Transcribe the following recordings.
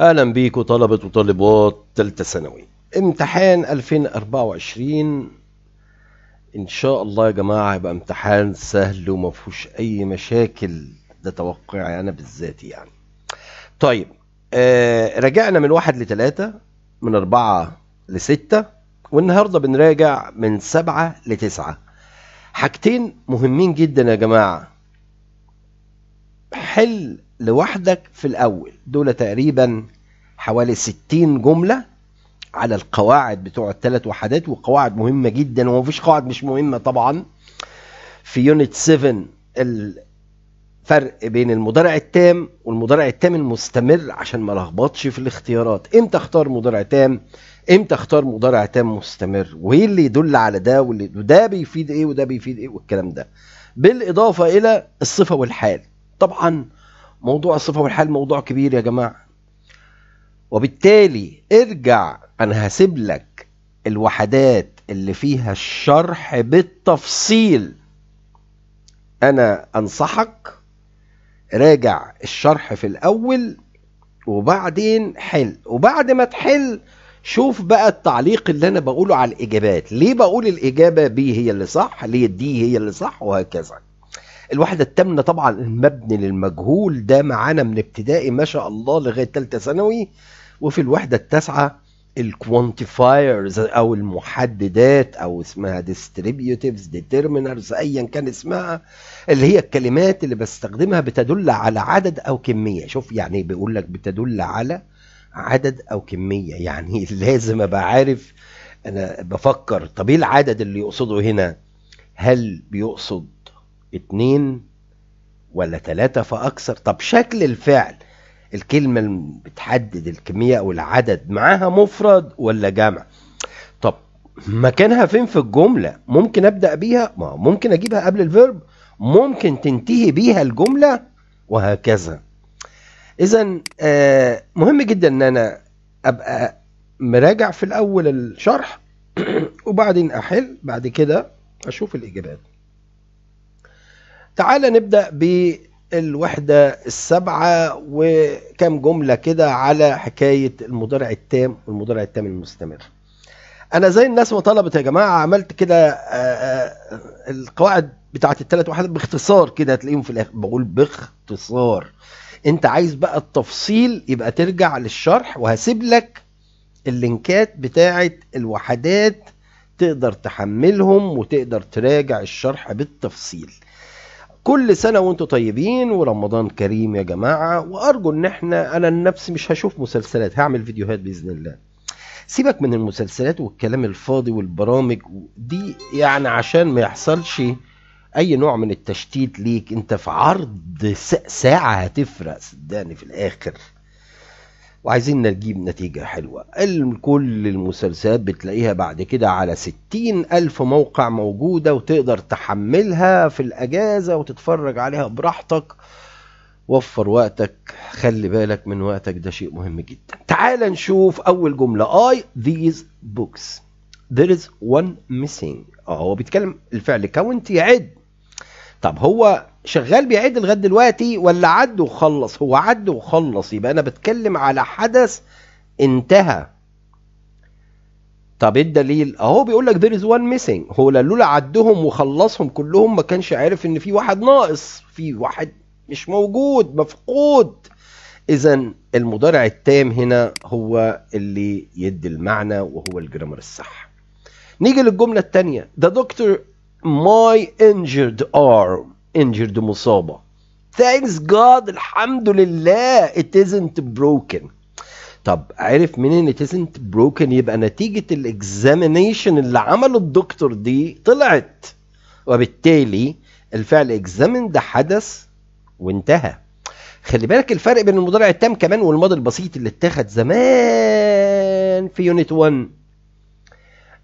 اهلا بيكم طلبة وطالبات تالتة ثانوي امتحان 2024 ان شاء الله يا جماعة هيبقى امتحان سهل وما فيهوش اي مشاكل ده توقعي انا بالذات يعني طيب آه رجعنا من واحد لتلاتة من اربعة لستة والنهاردة بنراجع من سبعة لتسعة حاجتين مهمين جدا يا جماعة حل لوحدك في الأول دول تقريبا حوالي 60 جملة على القواعد بتوع الثلاث وحدات وقواعد مهمة جدا ومفيش قواعد مش مهمة طبعا في يونت 7 الفرق بين المضارع التام والمضارع التام المستمر عشان ما لخبطش في الاختيارات امتى اختار مضارع تام امتى اختار مضارع تام مستمر وايه اللي يدل على ده واللي ده بيفيد ايه وده بيفيد ايه والكلام ده بالاضافه الى الصفه والحال طبعا موضوع الصفة والحال موضوع كبير يا جماعة وبالتالي ارجع أنا هسيب لك الوحدات اللي فيها الشرح بالتفصيل أنا أنصحك راجع الشرح في الأول وبعدين حل وبعد ما تحل شوف بقى التعليق اللي أنا بقوله على الإجابات ليه بقول الإجابة بي هي اللي صح ليه دي هي اللي صح وهكذا الوحده التامنة طبعا المبني للمجهول ده معانا من ابتدائي ما شاء الله لغايه ثالثه ثانوي وفي الوحده التاسعه الكوانتيفايرز او المحددات او اسمها ديستريبيوتيفز ديترمينرز ايا كان اسمها اللي هي الكلمات اللي بستخدمها بتدل على عدد او كميه شوف يعني بيقول لك بتدل على عدد او كميه يعني لازم ابقى عارف انا بفكر طب ايه العدد اللي يقصده هنا هل بيقصد اتنين ولا تلاتة فأكثر طب شكل الفعل الكلمة اللي بتحدد الكمية أو العدد معاها مفرد ولا جمع طب مكانها فين في الجملة ممكن أبدأ بيها ما ممكن أجيبها قبل الفيرب ممكن تنتهي بيها الجملة وهكذا إذا آه، مهم جدا إن أنا أبقى مراجع في الأول الشرح وبعدين أحل بعد كده أشوف الإجابات تعال نبدأ بالوحدة السبعة وكم جملة كده على حكاية المضارع التام والمضارع التام المستمر أنا زي الناس ما طلبت يا جماعة عملت كده آه، آه، القواعد بتاعت الثلاث وحدات باختصار كده هتلاقيهم في الآخر بقول باختصار أنت عايز بقى التفصيل يبقى ترجع للشرح وهسيب لك اللينكات بتاعت الوحدات تقدر تحملهم وتقدر تراجع الشرح بالتفصيل كل سنة وانتم طيبين ورمضان كريم يا جماعة وأرجو إن احنا أنا نفسي مش هشوف مسلسلات هعمل فيديوهات بإذن الله سيبك من المسلسلات والكلام الفاضي والبرامج دي يعني عشان ما يحصلش اي نوع من التشتيت ليك انت في عرض ساعة هتفرق صدقني في الاخر وعايزين نجيب نتيجة حلوة كل المسلسلات بتلاقيها بعد كده على ستين ألف موقع موجودة وتقدر تحملها في الأجازة وتتفرج عليها براحتك وفر وقتك خلي بالك من وقتك ده شيء مهم جدا تعال نشوف أول جملة I these books there is one missing اه هو بيتكلم الفعل كونت يعد طب هو شغال بيعد لغايه دلوقتي ولا عد وخلص هو عد وخلص يبقى انا بتكلم على حدث انتهى طب ايه الدليل اهو بيقول لك there is one missing هو لولا عدهم وخلصهم كلهم ما كانش عارف ان في واحد ناقص في واحد مش موجود مفقود اذا المضارع التام هنا هو اللي يدي المعنى وهو الجرامر الصح نيجي للجمله الثانيه ده دكتور my injured arm injured مصابة thanks God الحمد لله it isn't broken طب عرف منين it isn't broken يبقى نتيجة الاكزامينيشن اللي عمله الدكتور دي طلعت وبالتالي الفعل اكزامن ده حدث وانتهى خلي بالك الفرق بين المضارع التام كمان والماضي البسيط اللي اتاخد زمان في يونت 1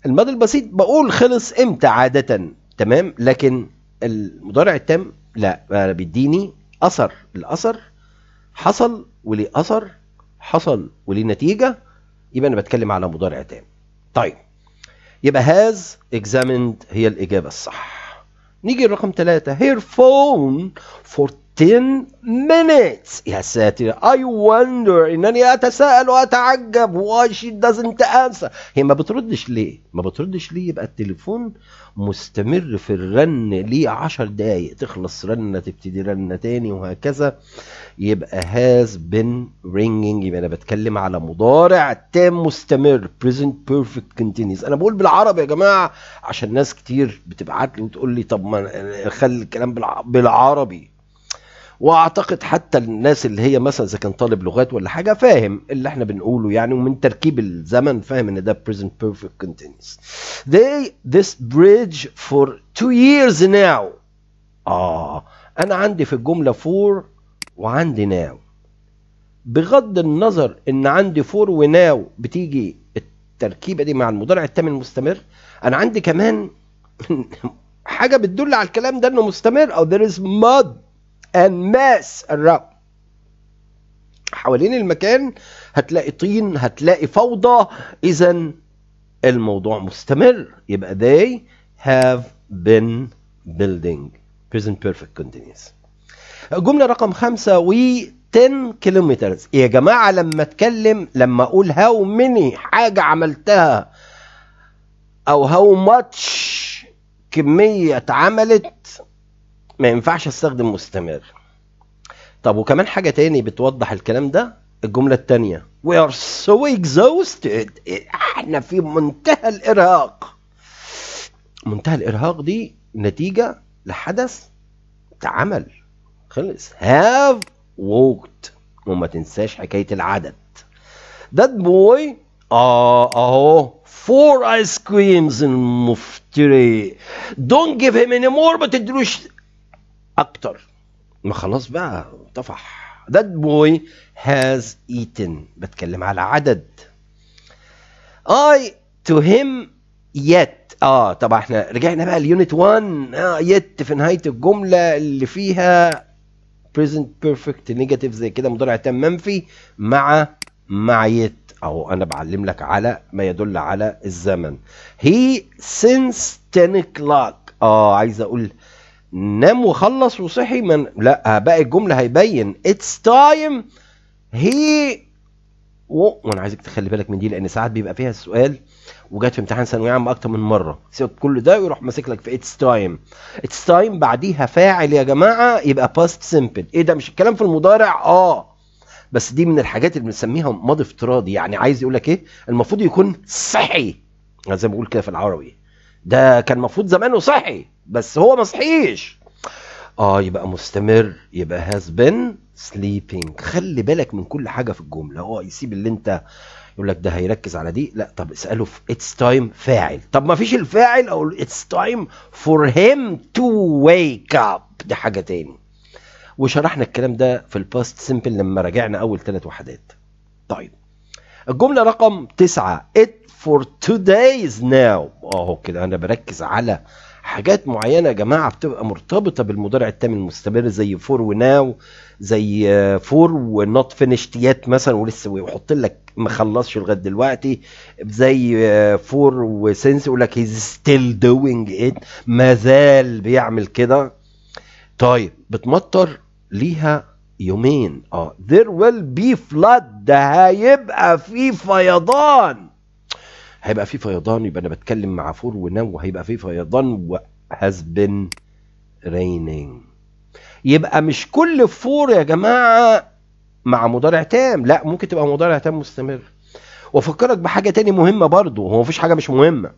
الماضي البسيط بقول خلص امتى عادة تمام لكن المضارع التام لا بيديني اثر الاثر حصل وليه اثر حصل وليه نتيجه يبقى انا بتكلم على مضارع تام طيب يبقى هاز examined هي الاجابه الصح نيجي لرقم ثلاثة her phone for 10 minutes يا ساتر I wonder إنني أتساءل وأتعجب why she doesn't answer هي ما بتردش ليه ما بتردش ليه يبقى التليفون مستمر في الرن ليه 10 دقايق تخلص رنة تبتدي رنة تاني وهكذا يبقى has been ringing يبقى أنا بتكلم على مضارع تام مستمر present perfect continuous أنا بقول بالعربي يا جماعة عشان ناس كتير بتبعت لي وتقول لي طب ما خلي الكلام بالعربي واعتقد حتى الناس اللي هي مثلا اذا كان طالب لغات ولا حاجه فاهم اللي احنا بنقوله يعني ومن تركيب الزمن فاهم ان ده present perfect continuous they this bridge for two years now اه انا عندي في الجمله for وعندي now بغض النظر ان عندي فور وناو بتيجي التركيبه دي مع المضارع الثامن المستمر انا عندي كمان حاجه بتدل على الكلام ده انه مستمر او there is mud mass الرب حوالين المكان هتلاقي طين هتلاقي فوضى اذا الموضوع مستمر يبقى they have been building present perfect continuous الجمله رقم خمسة و 10 كيلومترز يا جماعة لما اتكلم لما اقول هاو ميني حاجة عملتها او هاو ماتش كمية اتعملت ما ينفعش استخدم مستمر طب وكمان حاجه تاني بتوضح الكلام ده الجمله التانيه we are so exhausted احنا في منتهى الارهاق منتهى الارهاق دي نتيجه لحدث اتعمل خلص هاف ووكت وما تنساش حكايه العدد ذات بوي اه اهو فور ايس كريمز المفتري دونت جيف هيم اني مور ما تدروش اكتر ما خلاص بقى طفح that boy has eaten بتكلم على عدد I to him yet اه طبعا احنا رجعنا بقى اليونت 1 اه yet في نهاية الجملة اللي فيها present perfect negative زي كده مضارع تام منفي مع مع yet اهو انا بعلم لك على ما يدل على الزمن he since 10 o'clock اه عايز اقول نام وخلص وصحي من لا باقي الجمله هيبين اتس تايم هي وانا عايزك تخلي بالك من دي لان ساعات بيبقى فيها السؤال وجات في امتحان ثانوي عام اكتر من مره سيبك كل ده ويروح ماسك لك في اتس تايم اتس تايم بعديها فاعل يا جماعه يبقى باست سمبل ايه ده مش الكلام في المضارع اه بس دي من الحاجات اللي بنسميها ماضي افتراضي يعني عايز يقول لك ايه المفروض يكون صحي زي ما بقول كده في العربي ده كان المفروض زمانه صحي بس هو ما صحيش اه يبقى مستمر يبقى هاز بن سليبينج خلي بالك من كل حاجه في الجمله هو يسيب اللي انت يقول لك ده هيركز على دي لا طب اساله في اتس تايم فاعل طب ما فيش الفاعل اقول اتس تايم فور هيم تو ويك اب دي حاجه تاني وشرحنا الكلام ده في الباست سيمبل لما راجعنا اول ثلاث وحدات طيب الجمله رقم تسعة ات فور تو دايز ناو اهو كده انا بركز على حاجات معينه يا جماعه بتبقى مرتبطه بالمضارع التام المستمر زي فور وناو زي فور ونوت فينيشت يات مثلا ولسه ويحط لك ما خلصش لغايه دلوقتي زي فور وسنس يقول لك هيز ستيل دوينج ات ما زال بيعمل كده طيب بتمطر ليها يومين اه there will be flood ده هيبقى في فيضان هيبقى في فيضان يبقى انا بتكلم مع فور ونو هيبقى في فيضان وهاز بين رينينج يبقى مش كل فور يا جماعه مع مضارع تام لا ممكن تبقى مضارع تام مستمر وافكرك بحاجه تاني مهمه برضو هو مفيش حاجه مش مهمه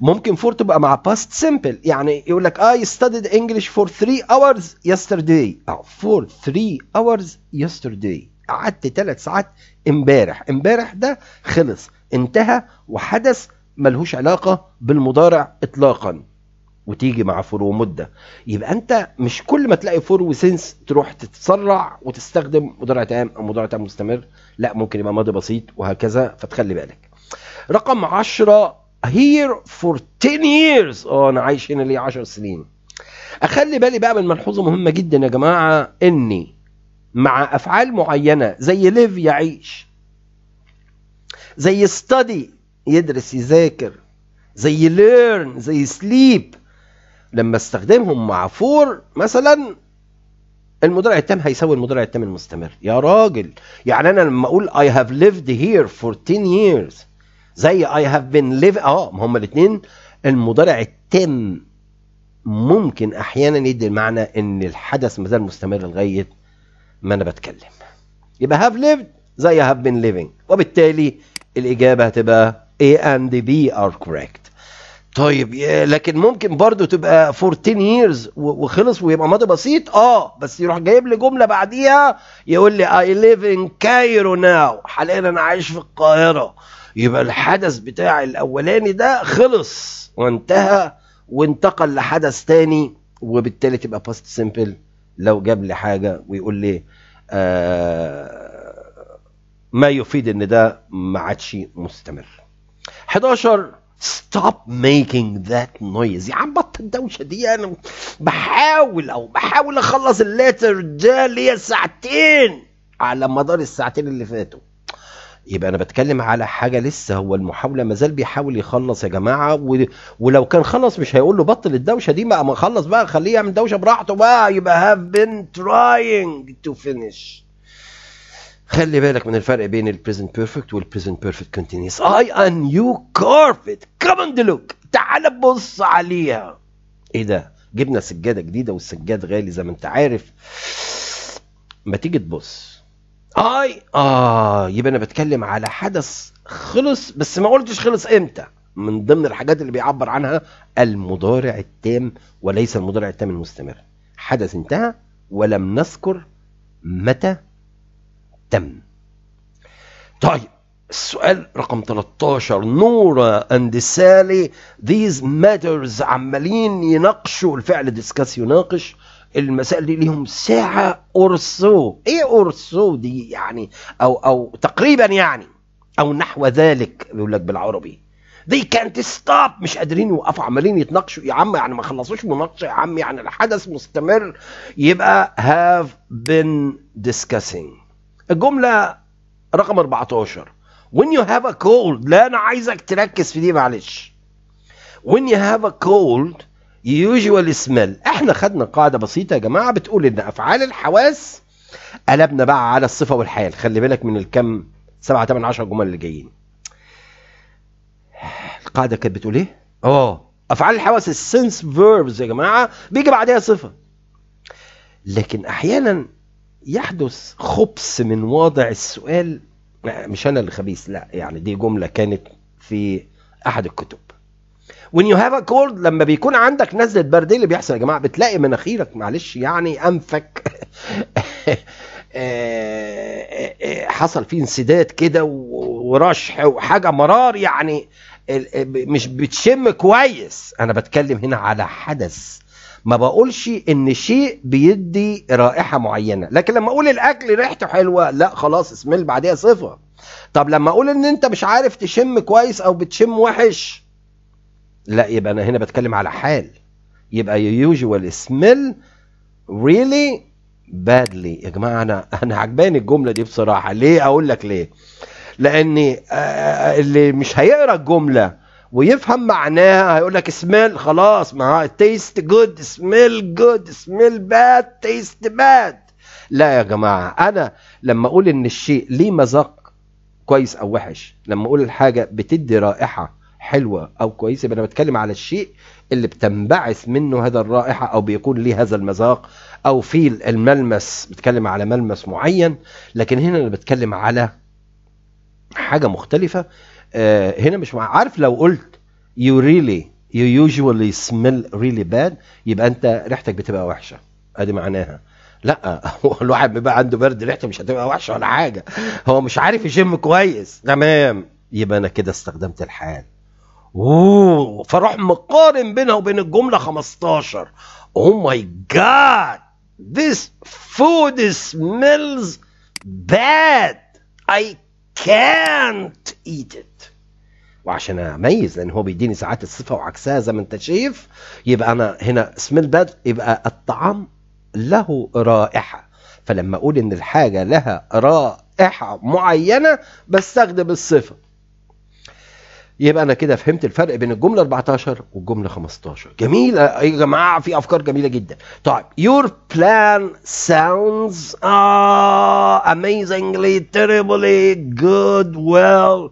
ممكن فور تبقى مع باست سيمبل يعني يقول لك اي ستاديد انجلش فور 3 اورز يسترداي أو for 3 اورز يسترداي قعدت ثلاث ساعات امبارح امبارح ده خلص انتهى وحدث ملهوش علاقة بالمضارع إطلاقا وتيجي مع فور ومدة يبقى أنت مش كل ما تلاقي فور وسنس تروح تتسرع وتستخدم مضارع تام أو مضارع تام مستمر لا ممكن يبقى ماضي بسيط وهكذا فتخلي بالك رقم 10 here for 10 years اه انا عايش هنا ليه 10 سنين اخلي بالي بقى من ملحوظه مهمه جدا يا جماعه اني مع افعال معينه زي ليف يعيش زي study يدرس يذاكر زي learn زي sleep لما استخدمهم مع فور مثلا المضارع التام هيساوي المضارع التام المستمر يا راجل يعني انا لما اقول I have lived here for 10 years زي I have been living اه ما هما الاثنين المضارع التام ممكن احيانا يدي معنى ان الحدث مازال مستمر لغايه ما انا بتكلم يبقى have lived زي هاف بين ليفينج وبالتالي الإجابة هتبقى A and B are correct طيب لكن ممكن برضو تبقى 14 years وخلص ويبقى ماضي بسيط اه بس يروح جايب لي جمله بعديها يقول لي I live in Cairo now حاليا انا عايش في القاهره يبقى الحدث بتاع الاولاني ده خلص وانتهى وانتقل لحدث تاني وبالتالي تبقى باست simple لو جاب لي حاجه ويقول لي آه ما يفيد ان ده ما عادش مستمر 11 stop making that noise يا عم بطل الدوشه دي انا بحاول او بحاول اخلص اللاتر ده ليا ساعتين على مدار الساعتين اللي فاتوا يبقى انا بتكلم على حاجه لسه هو المحاوله ما زال بيحاول يخلص يا جماعه و... ولو كان خلص مش هيقول له بطل الدوشه دي بقى ما خلص بقى خليه يعمل دوشه براحته بقى يبقى have been trying to finish خلي بالك من الفرق بين البريزنت بيرفكت والبريزنت بيرفكت كونتينيوس اي ان يو كارفت كمان لوك تعال بص عليها ايه ده جبنا سجاده جديده والسجاد غالي زي ما انت عارف ما تيجي تبص اي اه يبقى انا بتكلم على حدث خلص بس ما قلتش خلص امتى من ضمن الحاجات اللي بيعبر عنها المضارع التام وليس المضارع التام المستمر حدث انتهى ولم نذكر متى تم طيب السؤال رقم 13 نورا اند سالي ذيز ماترز عمالين يناقشوا الفعل ديسكاس يناقش المسائل دي ليهم ساعة أورسو إيه أورسو دي يعني أو أو تقريبا يعني أو نحو ذلك بيقول لك بالعربي they can't stop مش قادرين يوقفوا عمالين يتناقشوا يا عم يعني ما خلصوش مناقشه يا عم يعني الحدث مستمر يبقى have been discussing الجملة رقم 14 when you have a cold لا أنا عايزك تركز في دي معلش when you have a cold you usually smell احنا خدنا قاعدة بسيطة يا جماعة بتقول ان افعال الحواس قلبنا بقى على الصفة والحال خلي بالك من الكم 7 8 10 جمل اللي جايين القاعدة كانت بتقول ايه؟ اه افعال الحواس السنس فيربز يا جماعة بيجي بعدها صفة لكن احيانا يحدث خبص من وضع السؤال مش أنا اللي خبيث لا يعني دي جملة كانت في أحد الكتب when you have a cold لما بيكون عندك نزلة برد إيه اللي بيحصل يا جماعة بتلاقي مناخيرك معلش يعني أنفك آه، آه، آه، حصل فيه انسداد كده ورشح وحاجة مرار يعني مش بتشم كويس أنا بتكلم هنا على حدث ما بقولش ان شيء بيدي رائحه معينه لكن لما اقول الاكل ريحته حلوه لا خلاص اسميل بعديها صفه طب لما اقول ان انت مش عارف تشم كويس او بتشم وحش لا يبقى انا هنا بتكلم على حال يبقى يوجوال سميل ريلي بادلي يا جماعه انا انا عجباني الجمله دي بصراحه ليه اقول لك ليه لان آه، آه، آه، اللي مش هيقرا الجمله ويفهم معناها هيقول لك سميل خلاص ما تيست جود سميل جود سميل باد تيست باد لا يا جماعه انا لما اقول ان الشيء ليه مذاق كويس او وحش لما اقول الحاجه بتدي رائحه حلوه او كويسه يبقى انا بتكلم على الشيء اللي بتنبعث منه هذا الرائحه او بيكون ليه هذا المذاق او في الملمس بتكلم على ملمس معين لكن هنا انا بتكلم على حاجه مختلفه آه، هنا مش مع عارف لو قلت يو ريلي يو يوجوالي سميل ريلي باد يبقى انت ريحتك بتبقى وحشه ادي معناها لا هو الواحد بيبقى عنده برد ريحته مش هتبقى وحشه ولا حاجه هو مش عارف يشم كويس تمام يبقى انا كده استخدمت الحال اوه فراح مقارن بينها وبين الجمله 15 او ماي جاد this food smells bad I can't eat it وعشان اميز لان هو بيديني ساعات الصفه وعكسها زي ما انت شايف يبقى انا هنا اسم باد يبقى الطعام له رائحه فلما اقول ان الحاجه لها رائحه معينه بستخدم الصفه يبقى انا كده فهمت الفرق بين الجمله 14 والجمله 15 جميله يا جماعه في افكار جميله جدا طيب your plan sounds آه amazingly terribly good well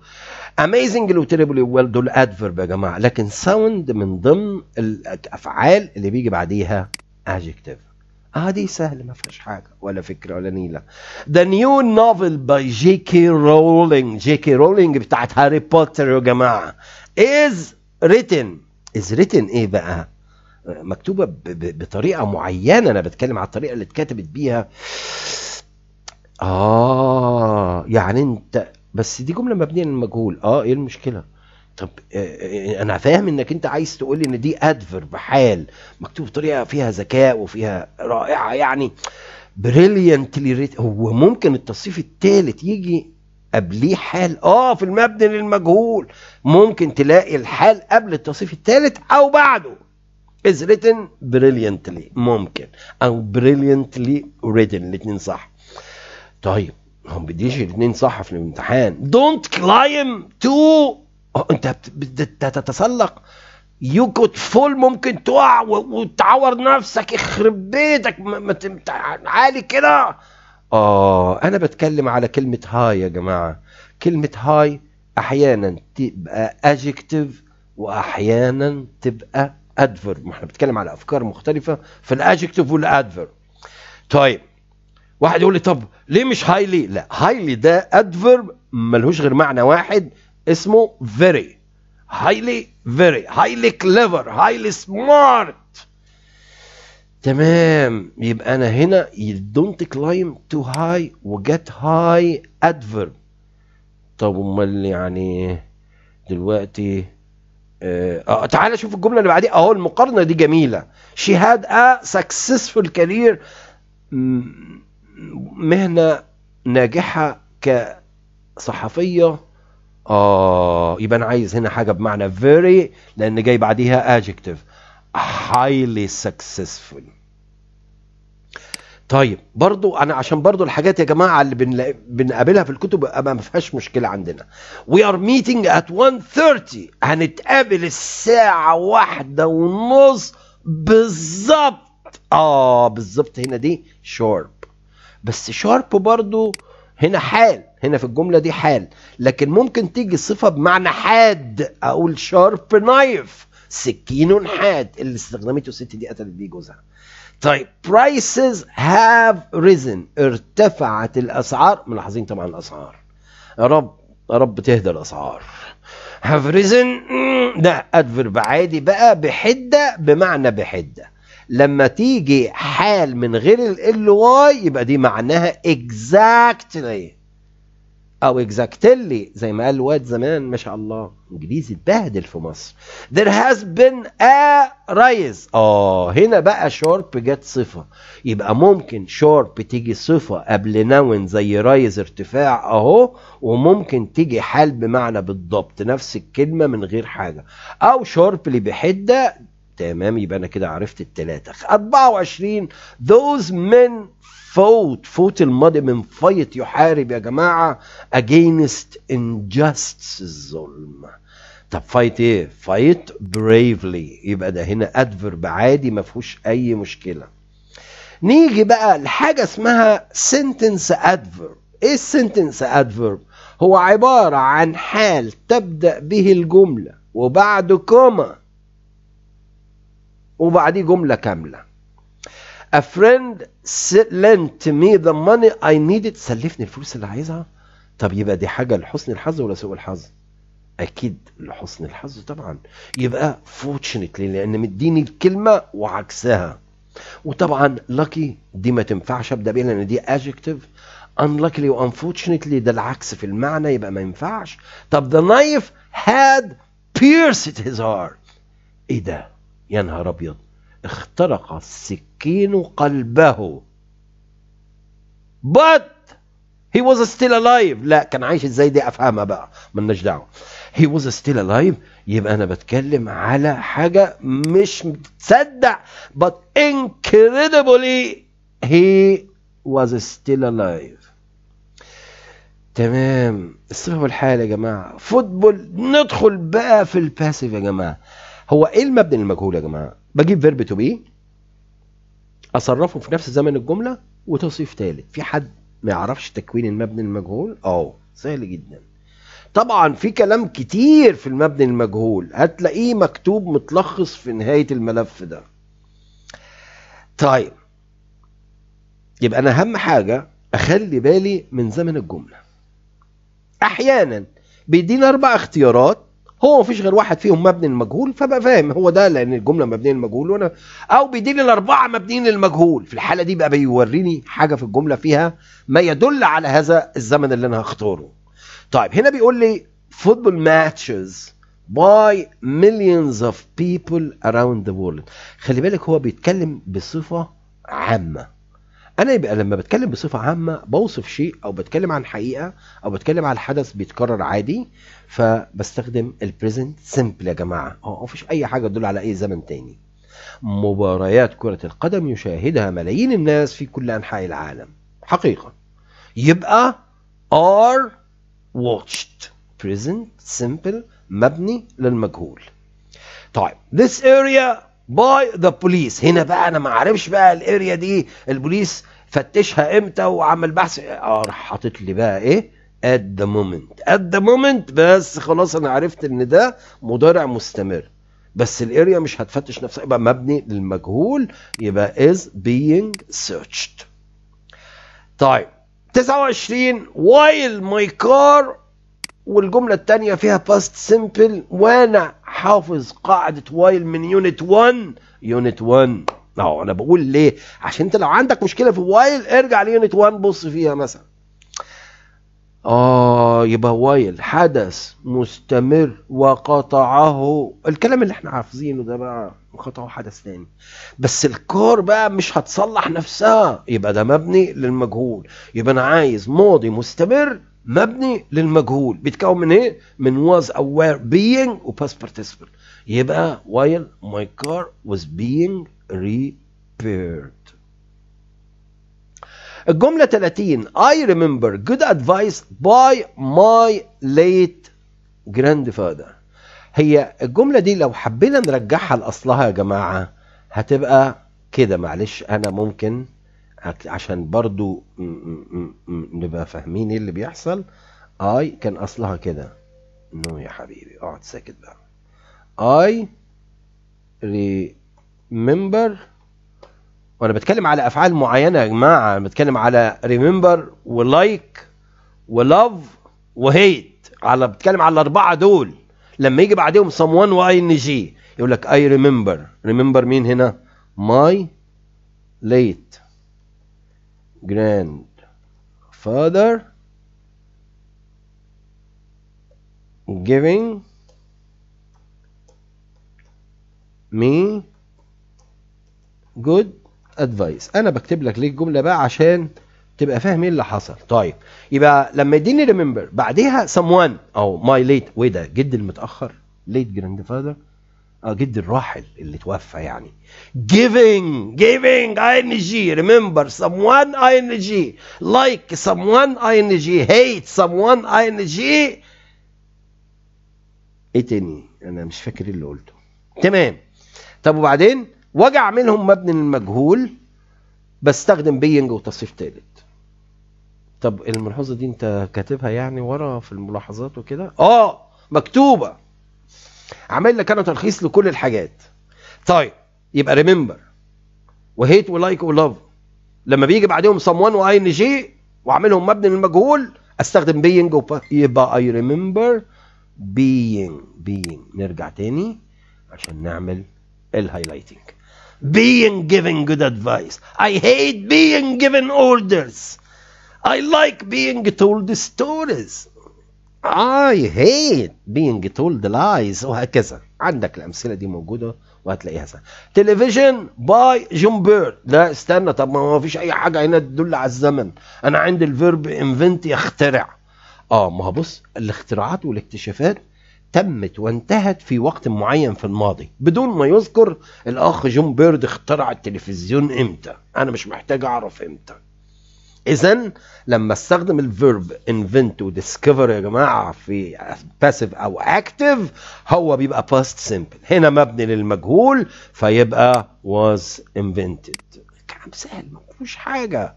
amazingly وتريبلي well دول ادفرب يا جماعه لكن sound من ضمن الافعال اللي بيجي بعديها adjective هذه سهلة ما فيهاش حاجة ولا فكرة ولا نيلة ذا نيو نوفل باي جي كي رولينج جي كي رولينج بتاعت هاري بوتر يا جماعة از written از written ايه بقى مكتوبة بطريقة معينة انا بتكلم على الطريقة اللي اتكتبت بيها اه يعني انت بس دي جملة مبنية للمجهول اه ايه المشكلة طب آه، آه، انا فاهم انك انت عايز تقول لي ان دي ادفرب حال مكتوب بطريقه فيها ذكاء وفيها رائعه يعني بريليانتلي هو ممكن التصريف الثالث يجي قبليه حال اه في المبني للمجهول ممكن تلاقي الحال قبل التصريف الثالث او بعده is written brilliantly ممكن او brilliantly written الاثنين صح طيب ما بديش الاثنين صح في الامتحان don't climb too أه، انت تتسلق يو كود فول ممكن تقع وتعور نفسك يخرب بيتك عالي كده اه انا بتكلم على كلمه هاي يا جماعه كلمه هاي احيانا تبقى اجكتيف واحيانا تبقى ادفر ما احنا بنتكلم على افكار مختلفه في الادجكتيف والادفر طيب واحد يقول لي طب ليه مش هايلي لا هايلي ده ادفر ملهوش غير معنى واحد اسمه فيري هايلي فيري هايلي كليفر هايلي سمارت تمام يبقى انا هنا دونت كلايم تو هاي وجت هاي adverb طب امال يعني دلوقتي اه, آه، تعالى شوف الجمله اللي بعديها اهو المقارنه دي جميله شي هاد ا سكسسفول كارير مهنه ناجحه كصحفيه اه يبقى انا عايز هنا حاجه بمعنى فيري لان جاي بعديها adjective highly successful طيب برضو انا عشان برضو الحاجات يا جماعه اللي بنلا... بنقابلها في الكتب ما فيهاش مشكله عندنا وي ار ميتنج ات 1:30 هنتقابل الساعه واحدة ونص بالظبط اه بالظبط هنا دي شارب بس شارب برضو هنا حال هنا في الجملة دي حال لكن ممكن تيجي صفه بمعنى حاد أقول شارب نايف سكين حاد اللي استخدمته الست دي قتلت بيه جوزها طيب prices have risen ارتفعت الأسعار ملاحظين طبعا الأسعار يا رب يا رب تهدى الأسعار have risen ده ادفرب عادي بقى بحدة بمعنى بحدة لما تيجي حال من غير ال واي يبقى دي معناها exactly او اكزاكتلي زي ما قال واد زمان ما شاء الله انجليزي اتبهدل في مصر there has been a rise اه هنا بقى شورب جت صفه يبقى ممكن شورب تيجي صفه قبل ناون زي رايز ارتفاع اهو وممكن تيجي حال بمعنى بالضبط نفس الكلمه من غير حاجه او شورب اللي بحده تمام يبقى انا كده عرفت الثلاثه 24 those men fought فوت الماضي من فايت يحارب يا جماعه against injustice الظلم طب فايت ايه فايت bravely يبقى ده هنا ادفرب عادي ما فيهوش اي مشكله نيجي بقى لحاجه اسمها sentence adverb ايه السنتنس adverb هو عباره عن حال تبدا به الجمله وبعد كومه وبعديه جملة كاملة A friend lent me the money I needed سلفني الفلوس اللي عايزها طب يبقى دي حاجة لحسن الحظ ولا سوء الحظ؟ أكيد لحسن الحظ طبعا يبقى fortunately لأن مديني الكلمة وعكسها وطبعا lucky دي ما تنفعش أبدأ بيها لأن دي adjective unluckily وunfortunately ده العكس في المعنى يبقى ما ينفعش طب the knife had pierced his heart إيه ده؟ يا نهار ابيض اخترق السكين قلبه but he was still alive لا كان عايش ازاي دي افهمها بقى مالناش دعوه he was still alive يبقى انا بتكلم على حاجه مش متصدق but incredibly he was still alive تمام الصفه والحال يا جماعه فوتبول ندخل بقى في الباسيف يا جماعه هو ايه المبني للمجهول يا جماعه بجيب فيرب تو بي اصرفه في نفس زمن الجمله وتوصيف ثالث في حد ما يعرفش تكوين المبني المجهول اه سهل جدا طبعا في كلام كتير في المبني المجهول هتلاقيه مكتوب متلخص في نهايه الملف ده طيب يبقى انا اهم حاجه اخلي بالي من زمن الجمله احيانا بيدينا اربع اختيارات هو ما فيش غير واحد فيهم مبني المجهول فبقى فاهم هو ده لان الجمله مبنيه للمجهول وانا او بيديني الاربعه مبنيين للمجهول في الحاله دي بقى بيوريني حاجه في الجمله فيها ما يدل على هذا الزمن اللي انا هختاره طيب هنا بيقول لي فوتبول ماتشز باي مليونز اوف بيبل اراوند ذا وورلد خلي بالك هو بيتكلم بصفه عامه انا يبقى لما بتكلم بصفه عامه بوصف شيء او بتكلم عن حقيقه او بتكلم عن حدث بيتكرر عادي فبستخدم البريزنت سمبل يا جماعه اه مفيش اي حاجه تدل على اي زمن تاني مباريات كره القدم يشاهدها ملايين الناس في كل انحاء العالم حقيقه يبقى are watched present simple مبني للمجهول طيب this area باي ذا بوليس هنا بقى انا ما اعرفش بقى الاريا دي البوليس فتشها امتى وعمل بحث اه راح حاطط لي بقى ايه ات ذا مومنت ات ذا مومنت بس خلاص انا عرفت ان ده مضارع مستمر بس الاريا مش هتفتش نفسها يبقى مبني للمجهول يبقى از بينج سيرشد طيب 29 while my car والجملة الثانية فيها باست سمبل وانا حافظ قاعدة وايل من يونت 1 يونت 1 اهو انا بقول ليه عشان انت لو عندك مشكلة في وايل ارجع ليونت 1 بص فيها مثلا اه يبقى وايل حدث مستمر وقطعه الكلام اللي احنا حافظينه ده بقى وقطعه حدث ثاني بس الكور بقى مش هتصلح نفسها يبقى ده مبني للمجهول يبقى انا عايز ماضي مستمر مبني للمجهول بيتكون من ايه؟ من was aware being و past participle يبقى while my car was being repaired الجملة 30 I remember good advice by my late grandfather هي الجملة دي لو حبينا نرجعها لأصلها يا جماعة هتبقى كده معلش أنا ممكن عشان برضو نبقى فاهمين ايه اللي بيحصل اي كان اصلها كده نو يا حبيبي اقعد ساكت بقى اي ريمبر وانا بتكلم على افعال معينه يا جماعه بتكلم على ريمبر ولايك ولاف وهيت على بتكلم على الاربعه دول لما يجي بعدهم وان واي ان جي يقول لك اي ريمبر ريمبر مين هنا ماي ليت grandfather giving me good advice انا بكتب لك ليه الجمله بقى عشان تبقى فاهم ايه اللي حصل طيب يبقى لما يديني ريمبر بعديها someone او ماي ليت وايه ده جد المتاخر ليت جراند اه جد الراحل اللي توفى يعني giving giving ing remember someone ing like someone ing hate someone ing ايه تاني انا مش فاكر اللي قلته تمام طب وبعدين وجع منهم مبني للمجهول بستخدم بينج وتصريف تالت طب الملحوظه دي انت كاتبها يعني ورا في الملاحظات وكده اه مكتوبه عملنا انا تلخيص لكل الحاجات طيب يبقى ريمبر وهيت ولايك ولاف لما بيجي بعدهم وان واي ان جي واعملهم مبني للمجهول استخدم بينج يبقى اي ريمبر بينج بينج نرجع تاني عشان نعمل الهايلايتنج being given good advice I hate being given orders I like being told stories I hate being told lies وهكذا عندك الأمثلة دي موجودة وهتلاقيها سهلة تلفزيون باي جون بيرد لا استنى طب ما هو فيش أي حاجة هنا تدل على الزمن أنا عندي الفيرب انفنت يخترع اه ما هو بص الاختراعات والاكتشافات تمت وانتهت في وقت معين في الماضي بدون ما يذكر الأخ جون بيرد اخترع التلفزيون امتى أنا مش محتاج أعرف امتى اذا لما استخدم الفيرب انفنت وديسكفر يا جماعه في باسيف او اكتيف هو بيبقى باست سمبل هنا مبني للمجهول فيبقى was invented سهل ما فيهوش حاجه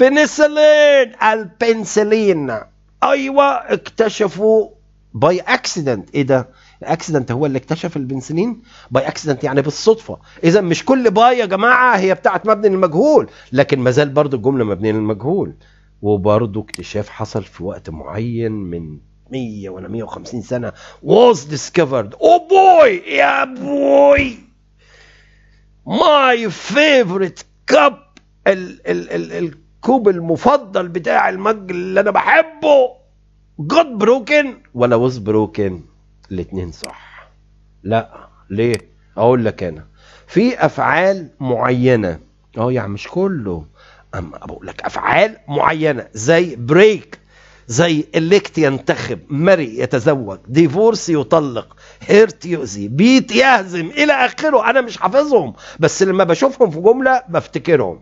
بنسلين البنسلين ايوه اكتشفوا باي اكسيدنت ايه ده اكسيدنت هو اللي اكتشف البنسلين باي اكسيدنت يعني بالصدفه اذا مش كل باي يا جماعه هي بتاعت مبني المجهول لكن ما زال برضه الجمله مبني للمجهول وبرضه اكتشاف حصل في وقت معين من 100 ولا 150 سنه was discovered oh بوي يا بوي ماي فيفورت كاب الكوب المفضل بتاع المج اللي انا بحبه جود بروكن ولا was بروكن؟ الاتنين صح لا ليه اقول لك انا في افعال معينه اه يعني مش كله اما بقول لك افعال معينه زي بريك زي الكت ينتخب مري يتزوج ديفورس يطلق هيرت يؤذي بيت يهزم الى اخره انا مش حافظهم بس لما بشوفهم في جمله بفتكرهم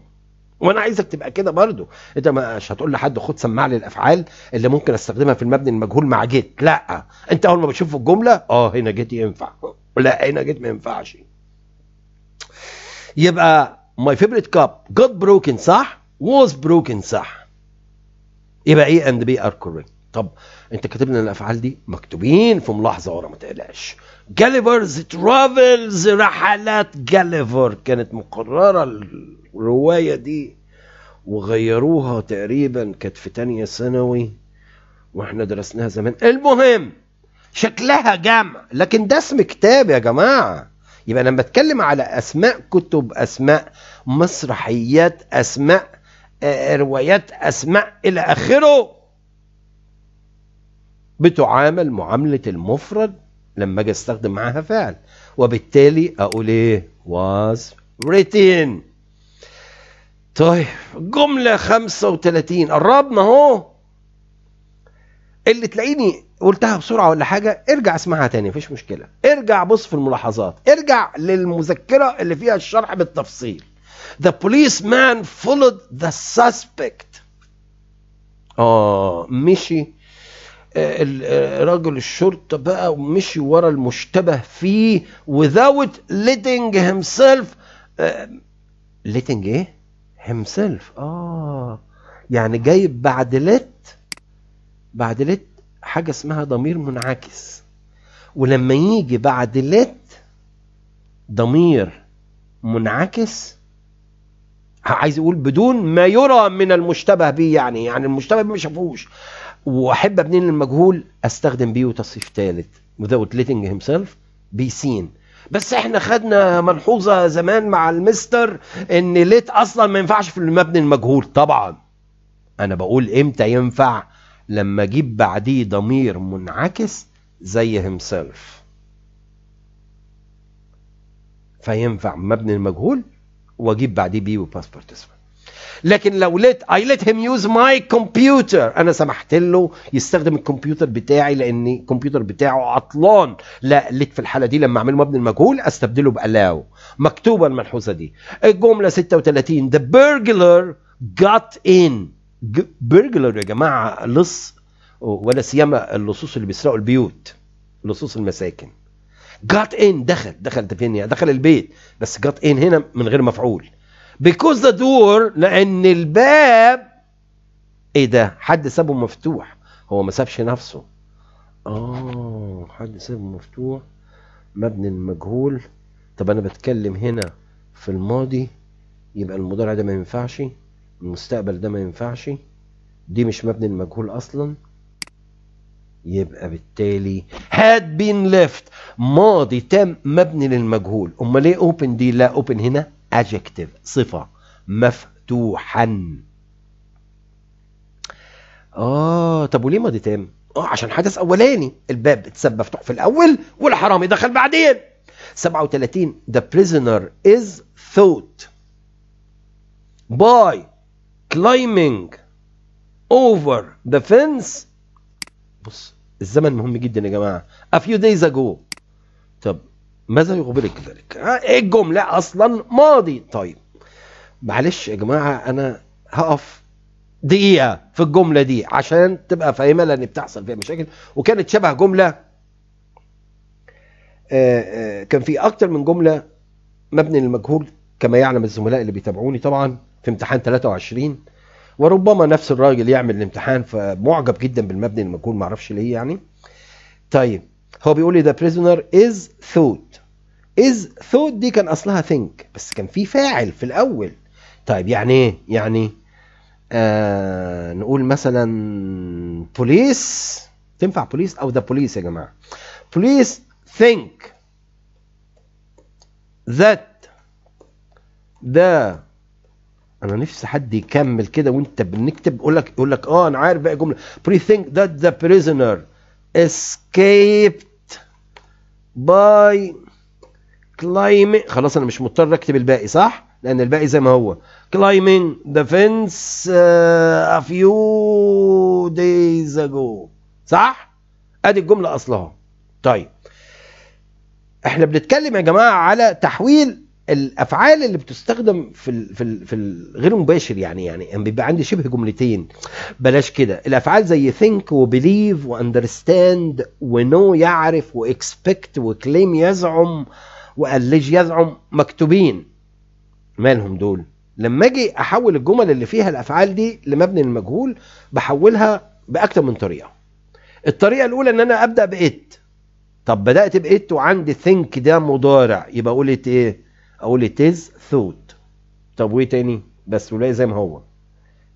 وانا عايزك تبقى كده برضو انت مش هتقول لحد خد لي للافعال اللي ممكن استخدمها في المبني المجهول مع جيت لا انت اول ما بتشوف الجمله اه هنا جيت ينفع لا هنا جيت ما ينفعش يبقى ماي فيفرت كاب جوت بروكن صح ووز بروكن صح يبقى ايه اند بي ار correct طب انت كاتب لنا الافعال دي مكتوبين في ملاحظه ورا ما تقلقش جاليفرز ترافلز رحلات جاليفر كانت مقرره الرواية دي وغيروها تقريبا كانت في تانية ثانوي واحنا درسناها زمان المهم شكلها جمع لكن ده اسم كتاب يا جماعة يبقى أنا بتكلم على اسماء كتب اسماء مسرحيات اسماء آه، روايات اسماء الى اخره بتعامل معاملة المفرد لما اجي استخدم معاها فعل وبالتالي اقول ايه was written طيب جملة 35 قربنا اهو اللي تلاقيني قلتها بسرعة ولا حاجة ارجع اسمعها تاني مفيش مشكلة ارجع بص في الملاحظات ارجع للمذكرة اللي فيها الشرح بالتفصيل The policeman followed the suspect اه مشي آه، آه، رجل الشرطة بقى ومشي ورا المشتبه فيه without letting himself آه، letting ايه himself اه يعني جايب بعد لت بعد لت حاجة اسمها ضمير منعكس ولما يجي بعد لت ضمير منعكس عايز يقول بدون ما يرى من المشتبه به يعني يعني المشتبه ما شافوش واحب ابنين المجهول استخدم بيه تصريف ثالث without letting himself be seen بس احنا خدنا ملحوظه زمان مع المستر ان ليت اصلا ما ينفعش في المبني المجهول طبعا انا بقول امتى ينفع لما اجيب بعديه ضمير منعكس زي himself فينفع مبني المجهول واجيب بعديه بي وباسبورت اسمه لكن لو ليت اي ليت هيم يوز ماي كمبيوتر انا سمحت له يستخدم الكمبيوتر بتاعي لان الكمبيوتر بتاعه عطلان لا ليت في الحاله دي لما اعمله مبني المجهول استبدله بالاو مكتوبه الملحوظه دي الجمله 36 the burglar got in burglar يا جماعه لص ولا سيما اللصوص اللي بيسرقوا البيوت لصوص المساكن got ان دخل دخل فين دخل البيت بس got ان هنا من غير مفعول بيكوز ذا دور لان الباب ايه ده حد سابه مفتوح هو ما سابش نفسه اه حد سابه مفتوح مبني المجهول طب انا بتكلم هنا في الماضي يبقى المضارع ده ما ينفعش المستقبل ده ما ينفعش دي مش مبني المجهول اصلا يبقى بالتالي had been left ماضي تام مبني للمجهول امال ايه اوبن دي لا اوبن هنا adjective صفة مفتوحا اه طب وليه ماضي تام اه عشان حدث اولاني الباب اتساب مفتوح في الاول والحرامي دخل بعدين 37 the prisoner is thought by climbing over the fence بص الزمن مهم جدا يا جماعه a few days ago طب ماذا يخبرك ذلك؟ ايه الجملة اصلا ماضي طيب معلش يا جماعة انا هقف دقيقة في الجملة دي عشان تبقى فاهمة لان بتحصل فيها مشاكل وكانت شبه جملة آه، آه، كان في اكتر من جملة مبني للمجهول كما يعلم الزملاء اللي بيتابعوني طبعا في امتحان 23 وربما نفس الراجل يعمل الامتحان فمعجب جدا بالمبني المجهول معرفش ليه يعني طيب هو بيقول لي ذا prisoner از ثوت از ثوت دي كان أصلها ثينك بس كان في فاعل في الأول طيب يعني إيه؟ يعني آه نقول مثلا بوليس تنفع بوليس أو ذا بوليس يا جماعة بوليس ثينك ذات ذا انا نفسي حد يكمل كده وانت بنكتب يقول لك يقول لك اه انا عارف بقى جمله بوليس ثينك ذات ذا بريزنر escaped باي climbing خلاص انا مش مضطر اكتب الباقي صح لان الباقي زي ما هو climbing the fence ا uh, a few days ago صح ادي الجمله اصلها طيب احنا بنتكلم يا جماعه على تحويل الافعال اللي بتستخدم في الـ في الـ في الغير مباشر يعني،, يعني يعني بيبقى عندي شبه جملتين بلاش كده الافعال زي ثينك وبيليف واندرستاند ونو يعرف واكسبكت وكليم يزعم والليج يزعم مكتوبين مالهم دول لما اجي احول الجمل اللي فيها الافعال دي لمبني المجهول بحولها باكتر من طريقه الطريقه الاولى ان انا ابدا بإت طب بدات بإت وعندي ثينك ده مضارع يبقى قلت ايه اقول it is thought طب وايه تاني بس ولا زي ما هو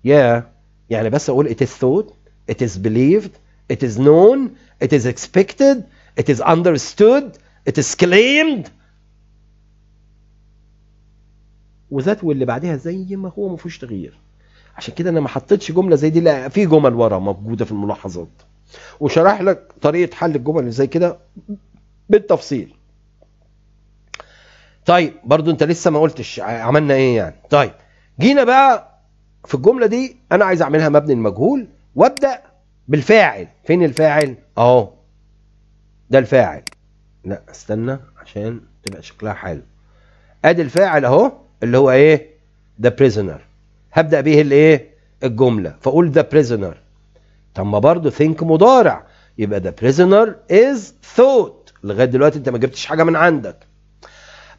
يا yeah. يعني بس اقول it is thought it is believed it is known it is expected it is understood it is claimed وذات واللي بعدها زي ما هو ما فيهوش تغيير عشان كده انا ما حطيتش جمله زي دي لا في جمل ورا موجوده في الملاحظات وشرح لك طريقه حل الجمل اللي زي كده بالتفصيل طيب برضو انت لسه ما قلتش عملنا ايه يعني طيب جينا بقى في الجملة دي انا عايز اعملها مبني المجهول وابدأ بالفاعل فين الفاعل اهو ده الفاعل لا استنى عشان تبقى شكلها حلو ادي الفاعل اهو اللي هو ايه ذا بريزنر هبدأ بيه الايه الجملة فاقول ذا بريزنر طب ما برضه ثينك مضارع يبقى ذا بريزنر از ثوت لغايه دلوقتي انت ما جبتش حاجه من عندك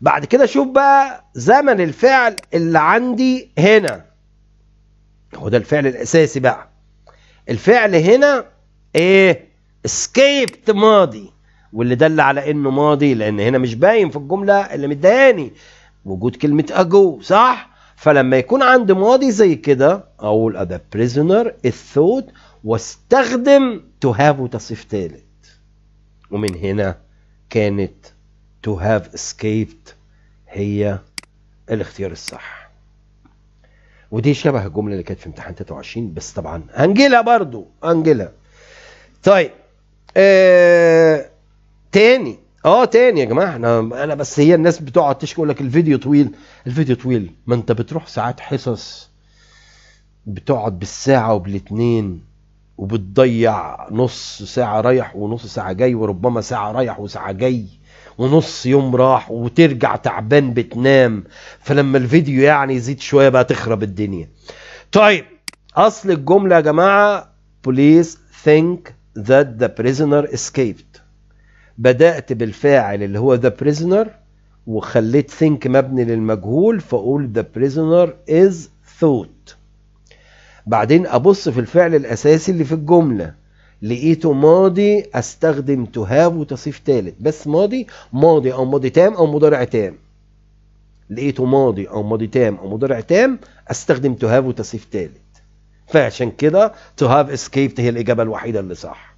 بعد كده شوف بقى زمن الفعل اللي عندي هنا هو ده الفعل الاساسي بقى الفعل هنا ايه اسكيبت ماضي واللي دل على انه ماضي لان هنا مش باين في الجمله اللي مضايقاني وجود كلمه اجو صح فلما يكون عندي ماضي زي كده اقول ذا بريزونر الثوت واستخدم تو هاف وتصف ثالث ومن هنا كانت to have escaped هي الاختيار الصح ودي شبه الجمله اللي كانت في امتحان 23 بس طبعا انجيلا برضو انجيلا طيب آه تاني اه تاني يا جماعه انا انا بس هي الناس بتقعد تشكي يقول لك الفيديو طويل الفيديو طويل ما انت بتروح ساعات حصص بتقعد بالساعه وبالاثنين وبتضيع نص ساعه رايح ونص ساعه جاي وربما ساعه رايح وساعه جاي ونص يوم راح وترجع تعبان بتنام فلما الفيديو يعني يزيد شوية بقى تخرب الدنيا طيب أصل الجملة يا جماعة بوليس think that the prisoner escaped بدأت بالفاعل اللي هو the prisoner وخليت think مبني للمجهول فأقول the prisoner is thought بعدين أبص في الفعل الأساسي اللي في الجملة لقيته ماضي استخدم تو هاف وتصريف ثالث بس ماضي ماضي او ماضي تام او مضارع تام لقيته ماضي او ماضي تام او مضارع تام استخدم تو هاف وتصريف ثالث فعشان كده to have escaped هي الاجابه الوحيده اللي صح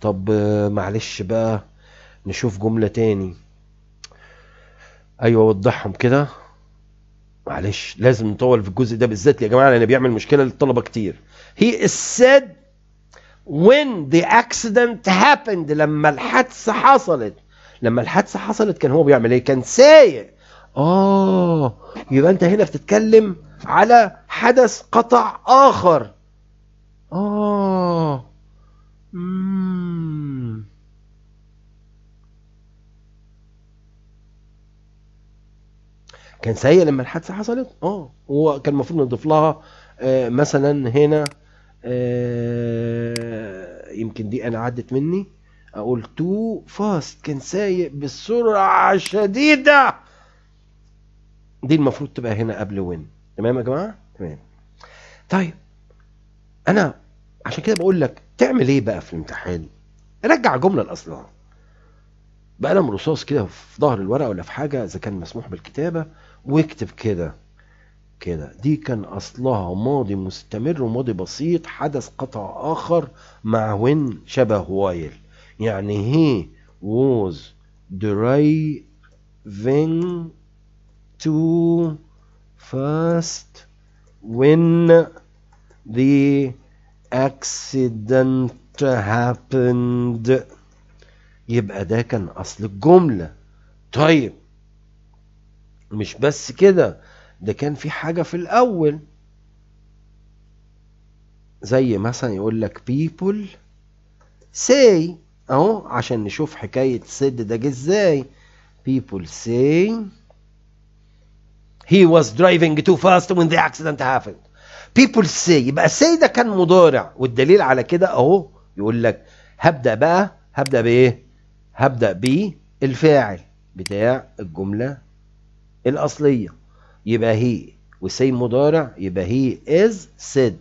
طب معلش بقى نشوف جمله تاني ايوه وضحهم كده معلش لازم نطول في الجزء ده بالذات يا جماعه لان بيعمل مشكله للطلبه كتير he is said when the accident happened لما الحادثة حصلت لما الحادثة حصلت كان هو بيعمل ايه كان سايق اه يبقى انت هنا بتتكلم على حدث قطع اخر اه كان سيء لما الحادثه حصلت اه هو كان المفروض نضيف لها آه، مثلا هنا آه، يمكن دي انا عدت مني اقول تو فاست كان سايق بسرعه شديده دي المفروض تبقى هنا قبل وين تمام يا جماعه تمام طيب انا عشان كده بقول لك تعمل ايه بقى في الامتحان رجع الجمله لاصلها بقلم رصاص كده في ظهر الورقه ولا في حاجه اذا كان مسموح بالكتابه واكتب كده كده دي كان أصلها ماضي مستمر وماضي بسيط حدث قطع آخر مع وين شبه وايل يعني هي was driving too fast when the accident happened يبقى ده كان أصل الجملة طيب مش بس كده ده كان في حاجة في الأول زي مثلا يقول لك people say أهو عشان نشوف حكاية سيد ده جه إزاي people say he was driving too fast when the accident happened people say يبقى say ده كان مضارع والدليل على كده أهو يقول لك هبدأ بقى هبدأ بإيه؟ هبدأ بالفاعل بتاع الجملة الأصلية يبقى هي وسيم مضارع يبقى هي از سيد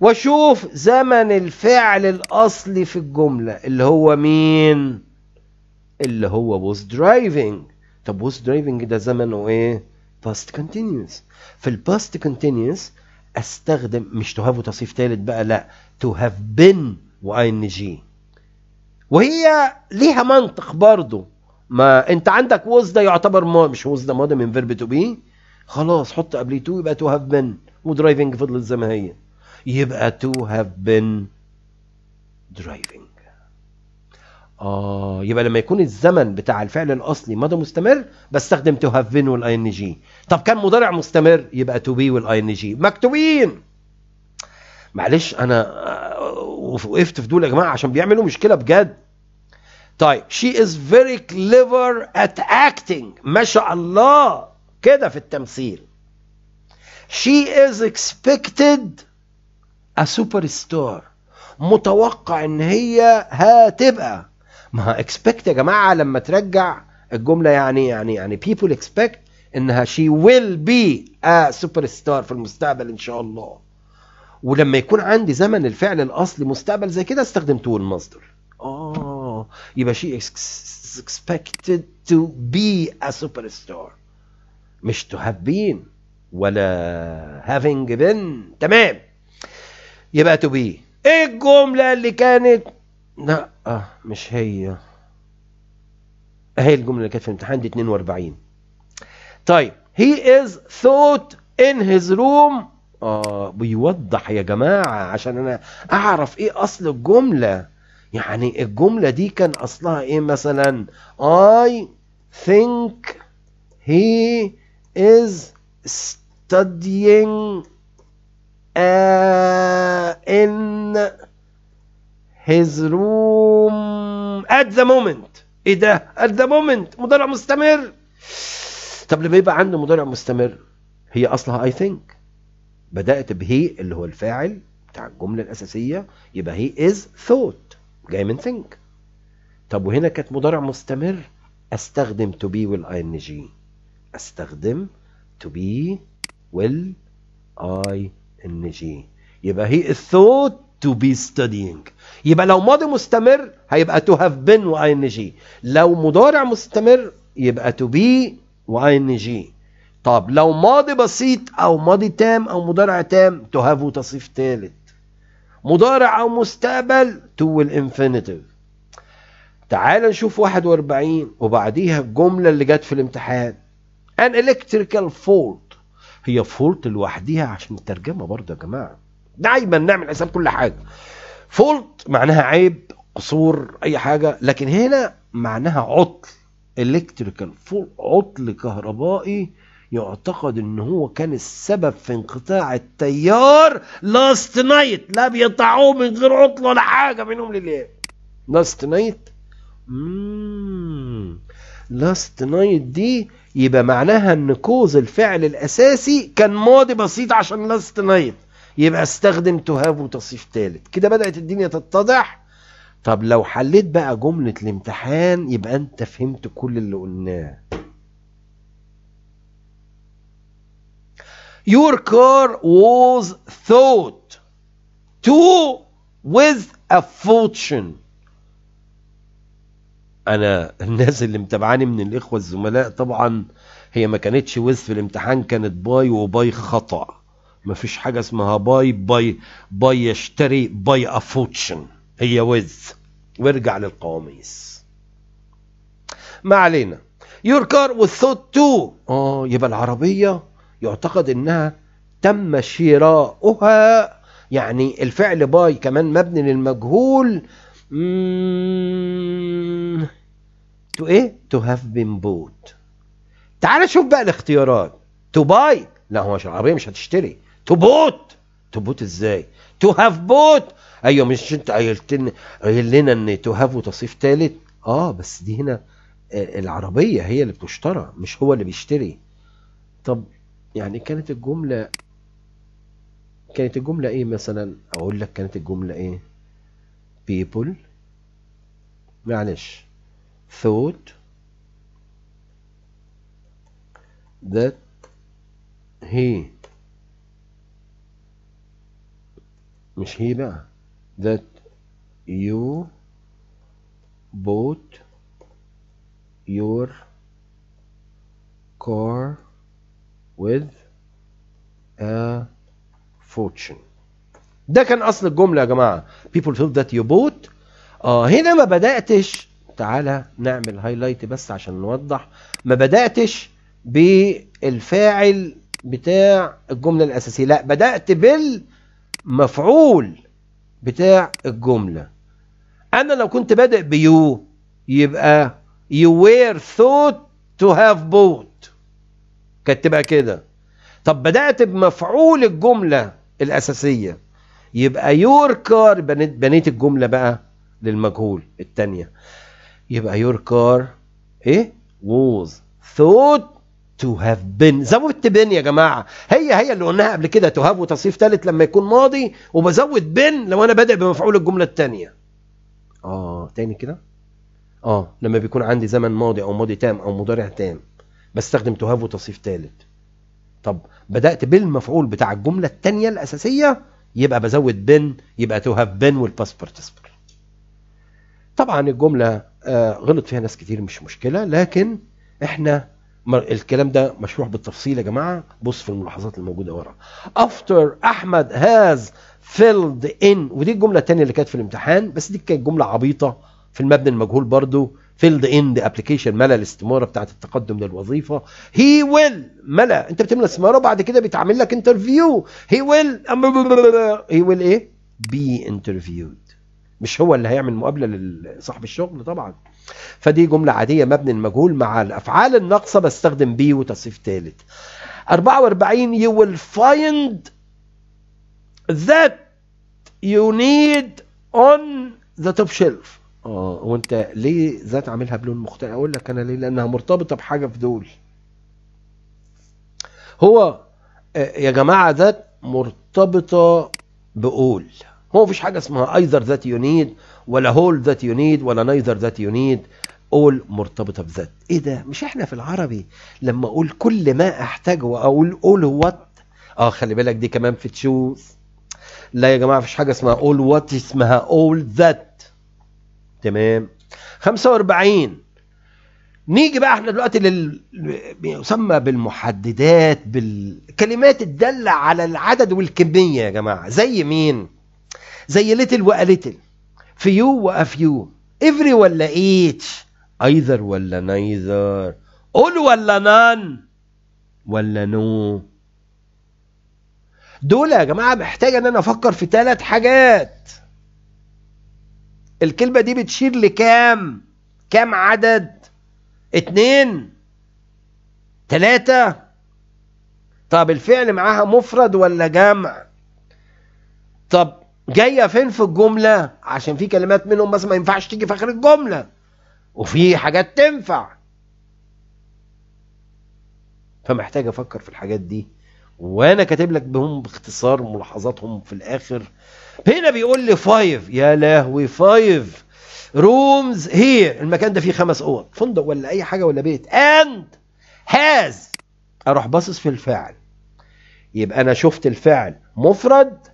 واشوف زمن الفعل الاصلي في الجمله اللي هو مين اللي هو was driving طب was driving ده زمنه ايه past continuous في الباست continuous استخدم مش to have وتصريف ثالث بقى لا to have been و جي وهي ليها منطق برضه ما انت عندك was ده يعتبر ما مش was ده ماضي من فيرب تو بي خلاص حط قبليه تو يبقى تو هاف بن ودرايفنج فضلت زي ما هي يبقى تو هاف بن درايفنج اه يبقى لما يكون الزمن بتاع الفعل الاصلي مدى مستمر بستخدم تو هاف بن والاي ان جي طب كان مضارع مستمر يبقى تو بي والاي ان جي مكتوبين معلش انا آه، وقفت في دول يا جماعه عشان بيعملوا مشكله بجد طيب she is very clever at acting ما شاء الله كده في التمثيل she is expected a superstar متوقع ان هي هتبقى ما expect يا جماعه لما ترجع الجمله يعني يعني يعني people expect انها she will be a superstar في المستقبل ان شاء الله ولما يكون عندي زمن الفعل الاصلي مستقبل زي كده استخدمته المصدر اه يبقى she is expected to be a superstar مش تو هاف بين ولا هافينج بين تمام يبقى تو بي ايه الجملة اللي كانت لا آه، مش هي اهي الجملة اللي كانت في الامتحان دي 42 طيب هي از ثوت ان هيز روم اه بيوضح يا جماعة عشان انا اعرف ايه اصل الجملة يعني الجملة دي كان اصلها ايه مثلا I think he is studying uh, in his room at the moment ايه ده at the moment مضارع مستمر طب لما يبقى عنده مضارع مستمر هي اصلها اي ثينك بدات بهي اللي هو الفاعل بتاع الجمله الاساسيه يبقى هي is ثوت جاي من ثينك طب وهنا كانت مضارع مستمر استخدم to be والان جي استخدم to be will I G يبقى هي thought to be studying يبقى لو ماضي مستمر هيبقى to have been و ING لو مضارع مستمر يبقى to be و ING طب لو ماضي بسيط او ماضي تام او مضارع تام to have وتصريف ثالث مضارع او مستقبل to infinitive تعال نشوف 41 وبعديها الجمله اللي جت في الامتحان ان الكتريكال فولت هي فولت لوحديها عشان الترجمة برضه يا جماعة دايما نعمل حساب كل حاجة فولت معناها عيب قصور أي حاجة لكن هنا معناها عطل الكتريكال فولت عطل كهربائي يعتقد ان هو كان السبب في انقطاع التيار لاست نايت لا بيقطعوه من غير عطل ولا حاجه بينهم لليل لاست نايت لاست نايت دي يبقى معناها ان كوز الفعل الاساسي كان ماضي بسيط عشان الناس نايت يبقى استخدم تهاب وتصريف ثالث كده بدات الدنيا تتضح طب لو حليت بقى جمله الامتحان يبقى انت فهمت كل اللي قلناه Your car was thought to with a fortune انا الناس اللي متابعاني من الاخوه الزملاء طبعا هي ما كانتش ويز في الامتحان كانت باي وباي خطا ما فيش حاجه اسمها باي باي باي يشتري باي افوتشن هي ويز وارجع للقواميس ما علينا يور كار والثوت تو اه يبقى العربيه يعتقد انها تم شراؤها يعني الفعل باي كمان مبني للمجهول مم to ايه to have been bought تعال شوف بقى الاختيارات to buy لا هو مش العربيه مش هتشتري to bought to bought ازاي to have bought ايوه مش انت قايلت قايل لنا ان to have وتصريف ثالث اه بس دي هنا آه، العربيه هي اللي بتشترى مش هو اللي بيشتري طب يعني كانت الجمله كانت الجمله ايه مثلا اقول لك كانت الجمله ايه people معلش thought that he مش هي بقى that you bought your car with a fortune ده كان اصل الجمله يا جماعه people feel that you bought اه هنا ما بداتش تعالى نعمل هايلايت بس عشان نوضح ما بدأتش بالفاعل بتاع الجملة الأساسية لا بدأت بالمفعول بتاع الجملة أنا لو كنت بادئ بيو يبقى you were thought to have bought كانت تبقى كده طب بدأت بمفعول الجملة الأساسية يبقى your car بنيت, بنيت الجملة بقى للمجهول الثانية يبقى your car ايه was thought to have been زودت been يا جماعة هي هي اللي قلناها قبل كده to have وتصريف ثالث لما يكون ماضي وبزود بن لو انا بادئ بمفعول الجملة الثانية اه تاني كده اه لما بيكون عندي زمن ماضي او ماضي تام او مضارع تام بستخدم to have وتصريف ثالث طب بدأت بالمفعول بتاع الجملة الثانية الأساسية يبقى بزود بن يبقى تو هاف بن والباسبورت اسبر طبعا الجملة آه، غلط فيها ناس كتير مش مشكله لكن احنا الكلام ده مشروح بالتفصيل يا جماعه بص في الملاحظات الموجوده ورا افتر احمد هاز فيلد ان ودي الجمله الثانيه اللي كانت في الامتحان بس دي كانت جمله عبيطه في المبنى المجهول برضو فيلد ان ذا ابلكيشن ملا الاستماره بتاعت التقدم للوظيفه هي ويل ملا انت بتملى استماره وبعد كده بيتعمل لك انترفيو هي ويل هي ويل ايه بي انترفيود مش هو اللي هيعمل مقابله لصاحب الشغل طبعا فدي جمله عاديه مبني المجهول مع الافعال الناقصه بستخدم بي وتصريف ثالث 44 you will find that you need on the top shelf اه وانت ليه ذات عاملها بلون مختلف اقول لك انا ليه لانها مرتبطه بحاجه في دول هو آه، يا جماعه ذات مرتبطه بقول ما فيش حاجه اسمها ايذر ذات يو نيد ولا هول ذات يو نيد ولا نايذر ذات يو نيد اول مرتبطه بذات ايه ده مش احنا في العربي لما اقول كل ما احتاجه واقول اول وات اه خلي بالك دي كمان في تشوز لا يا جماعه مفيش حاجه اسمها اول وات اسمها اول ذات تمام 45 نيجي بقى احنا دلوقتي لل يسمى بالمحددات بالكلمات الداله على العدد والكميه يا جماعه زي مين زي ليتل وأليتل فيو وأفيو إفري ولا إيتش أيذر ولا نيذر قول ولا نان ولا نو دول يا جماعة محتاجة ان انا افكر في ثلاث حاجات الكلمة دي بتشير لكام كام عدد اتنين تلاتة طب الفعل معاها مفرد ولا جمع طب جايه فين في الجمله عشان في كلمات منهم مثلا ما ينفعش تيجي في اخر الجمله وفي حاجات تنفع فمحتاج افكر في الحاجات دي وانا كاتب لك بهم باختصار ملاحظاتهم في الاخر هنا بيقول لي فايف يا لهوي فايف رومز هي المكان ده فيه خمس اوض فندق ولا اي حاجه ولا بيت اند هاز اروح باصص في الفعل يبقى انا شفت الفعل مفرد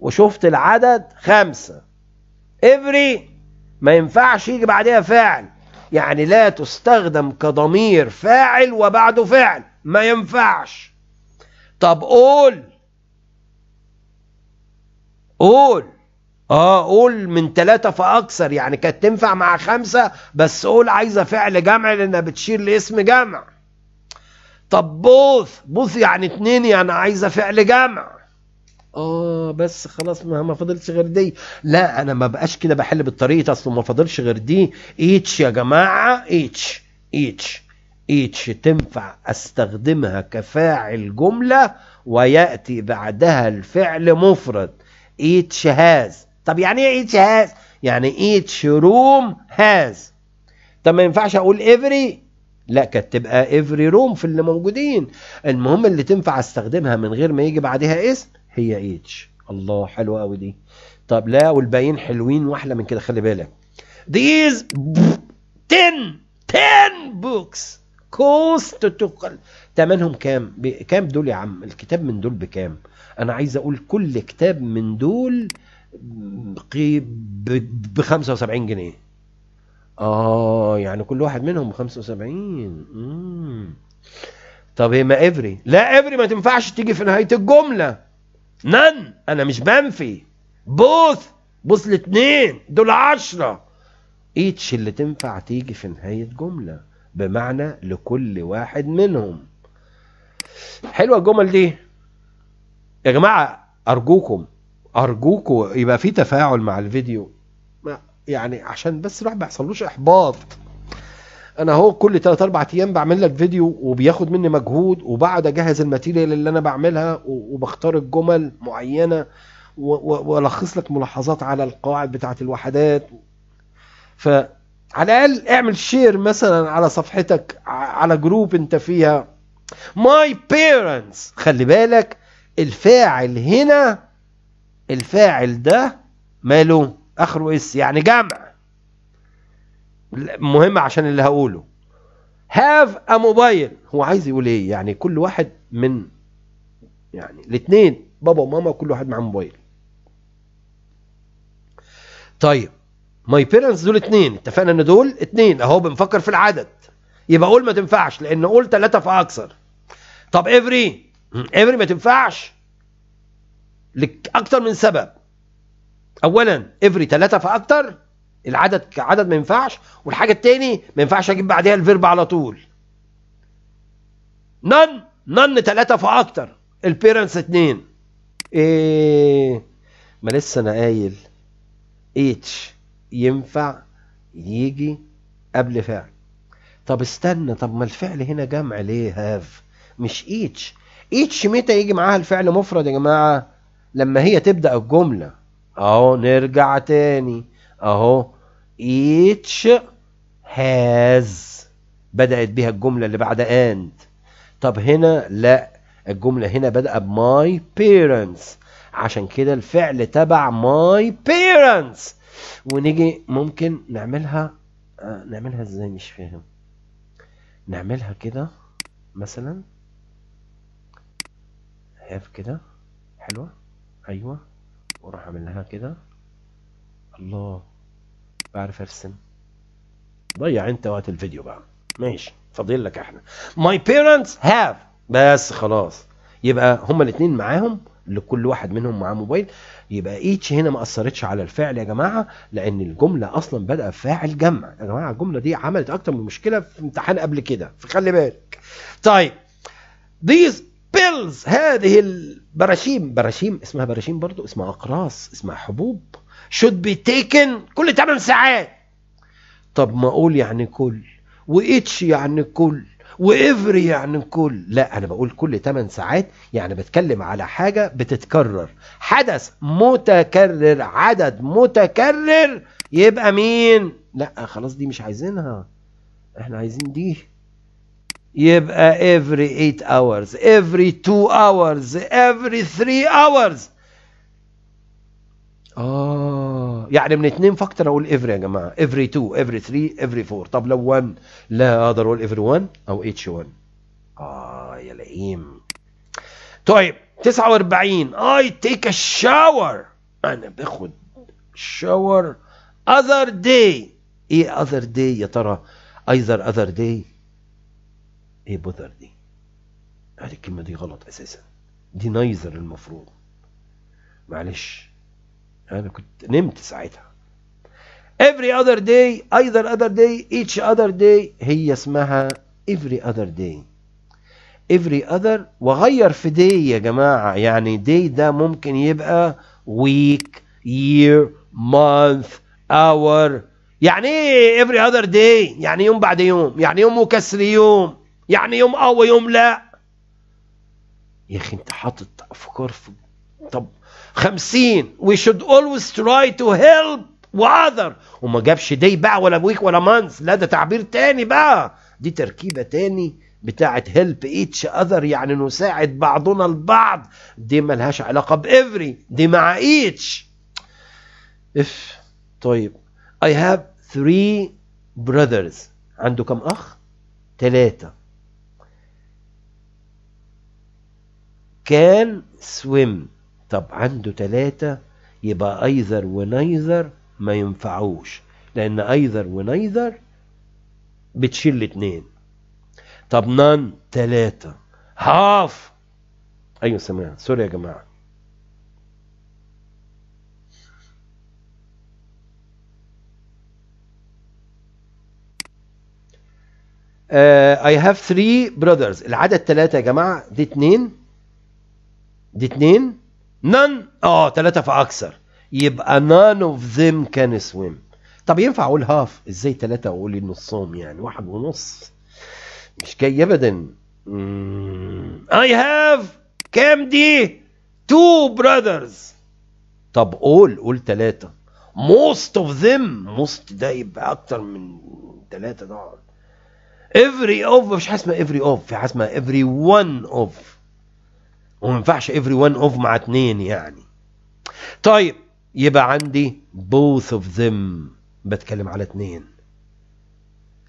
وشفت العدد خمسة every ما ينفعش يجي بعدها فاعل يعني لا تستخدم كضمير فاعل وبعده فعل ما ينفعش طب قول قول اه قول من ثلاثة فأكثر يعني كانت تنفع مع خمسة بس قول عايزة فعل جمع لأنها بتشير لاسم جمع طب بوث بوث يعني اتنين يعني عايزة فعل جمع اه بس خلاص ما, فضلش غير دي لا انا ما بقاش كده بحل بالطريقه اصلا ما فاضلش غير دي اتش يا جماعه اتش اتش اتش تنفع استخدمها كفاعل جمله وياتي بعدها الفعل مفرد اتش هاز طب يعني ايه اتش هاز يعني اتش روم هاز طب ما ينفعش اقول افري لا كانت تبقى افري روم في اللي موجودين المهم اللي تنفع استخدمها من غير ما يجي بعدها اسم هي اتش الله حلوه قوي دي طب لا والباقيين حلوين واحلى من كده خلي بالك these 10 10 books كوست تقل تمنهم كام كام دول يا عم الكتاب من دول بكام انا عايز اقول كل كتاب من دول ب 75 جنيه اه يعني كل واحد منهم ب 75 امم طب هي ما افري لا افري ما تنفعش تيجي في نهايه الجمله نن انا مش بنفي بوث بوث الاثنين دول عشرة ايتش اللي تنفع تيجي في نهاية جملة بمعنى لكل واحد منهم حلوة الجمل دي يا جماعة ارجوكم ارجوكم يبقى في تفاعل مع الفيديو يعني عشان بس الواحد ما يحصلوش احباط انا اهو كل 3 4 ايام بعمل لك فيديو وبياخد مني مجهود وبقعد اجهز الماتيريال اللي انا بعملها وبختار الجمل معينه والخص لك ملاحظات على القواعد بتاعه الوحدات ف على الاقل اعمل شير مثلا على صفحتك على جروب انت فيها ماي بيرنتس خلي بالك الفاعل هنا الفاعل ده ماله اخره اس يعني جمع مهم عشان اللي هقوله هاف ا موبايل هو عايز يقول ايه يعني كل واحد من يعني الاثنين بابا وماما كل واحد معاه موبايل طيب ماي بيرنتس دول اثنين اتفقنا ان دول اثنين اهو بنفكر في العدد يبقى قول ما تنفعش لان قول ثلاثة فاكثر طب افري افري ما تنفعش لأكثر من سبب اولا افري ثلاثة فاكثر العدد كعدد ما ينفعش والحاجه الثاني ما ينفعش اجيب بعديها الفيرب على طول نن نن ثلاثه فاكتر البيرنس اثنين ايه ما لسه انا قايل اتش ينفع يجي قبل فعل طب استنى طب ما الفعل هنا جمع ليه هاف مش اتش اتش متى يجي معاها الفعل مفرد يا جماعه لما هي تبدا الجمله اهو نرجع تاني اهو each has بدأت بها الجملة اللي بعد and طب هنا لا الجملة هنا بدأ بماي parents عشان كده الفعل تبع ماي parents ونيجي ممكن نعملها آه، نعملها ازاي مش فاهم نعملها كده مثلا هاف كده حلوة ايوه واروح اعملها كده الله بعرف ارسم ضيع انت وقت الفيديو بقى ماشي فاضل لك احنا ماي بيرنتس هاف بس خلاص يبقى هما الاثنين معاهم لكل واحد منهم معاه موبايل يبقى ايتش هنا ما اثرتش على الفعل يا جماعه لان الجمله اصلا بدا بفاعل جمع يا جماعه الجمله دي عملت اكتر من مشكله في امتحان قبل كده فخلي بالك طيب these pills هذه البراشيم براشيم اسمها براشيم برضو اسمها اقراص اسمها حبوب should be taken كل 8 ساعات طب ما اقول يعني كل واتش يعني كل وافري يعني كل لا انا بقول كل 8 ساعات يعني بتكلم على حاجة بتتكرر حدث متكرر عدد متكرر يبقى مين لا خلاص دي مش عايزينها احنا عايزين دي يبقى every 8 hours every 2 hours every 3 hours اه يعني من اتنين فاكتور اقول افري يا جماعه افري 2 افري 3 افري 4 طب لو 1 لا اقدر اقول افري 1 او اتش 1 اه يا لئيم طيب 49 اي تيك ا شاور انا باخد شاور اذر داي ايه اذر داي يا ترى ايذر اذر داي ايه بوذر دي هذه الكلمه دي غلط اساسا دي نايزر المفروض معلش انا كنت نمت ساعتها every other day either other day each other day هي اسمها every other day every other وغير في day يا جماعة يعني day ده ممكن يبقى week year month hour يعني ايه every other day يعني يوم بعد يوم يعني يوم وكسر يوم يعني يوم اه ويوم لا يا اخي انت حاطط افكار في طب 50 we should always try to help وعذر وما جابش دي بقى ولا ويك ولا مانث لا ده تعبير تاني بقى دي تركيبة تاني بتاعة هيلب ايتش اذر يعني نساعد بعضنا البعض دي ملهاش علاقة بإفري دي مع ايتش اف طيب I have three brothers عنده كم أخ؟ ثلاثة can swim طب عنده تلاتة يبقى أيذر ونيذر ما ينفعوش لأن أيذر ونيذر بتشيل اتنين طب نان تلاتة هاف أيوة سماع سوري يا جماعة اي هاف ثري براذرز العدد ثلاثة يا جماعة دي اتنين دي اتنين نان اه ثلاثة فأكثر يبقى نان اوف ذيم كان سويم طب ينفع أقول هاف إزاي ثلاثة وأقول نصهم يعني واحد ونص مش جاي أبدا اي هاف كام دي تو براذرز طب قول قول ثلاثة موست اوف ذيم موست ده يبقى أكتر من ثلاثة طبعا every of مش حاجة اسمها every of في حاجة اسمها every one of وما ينفعش افري وان اوف مع اتنين يعني طيب يبقى عندي both of them بتكلم على اتنين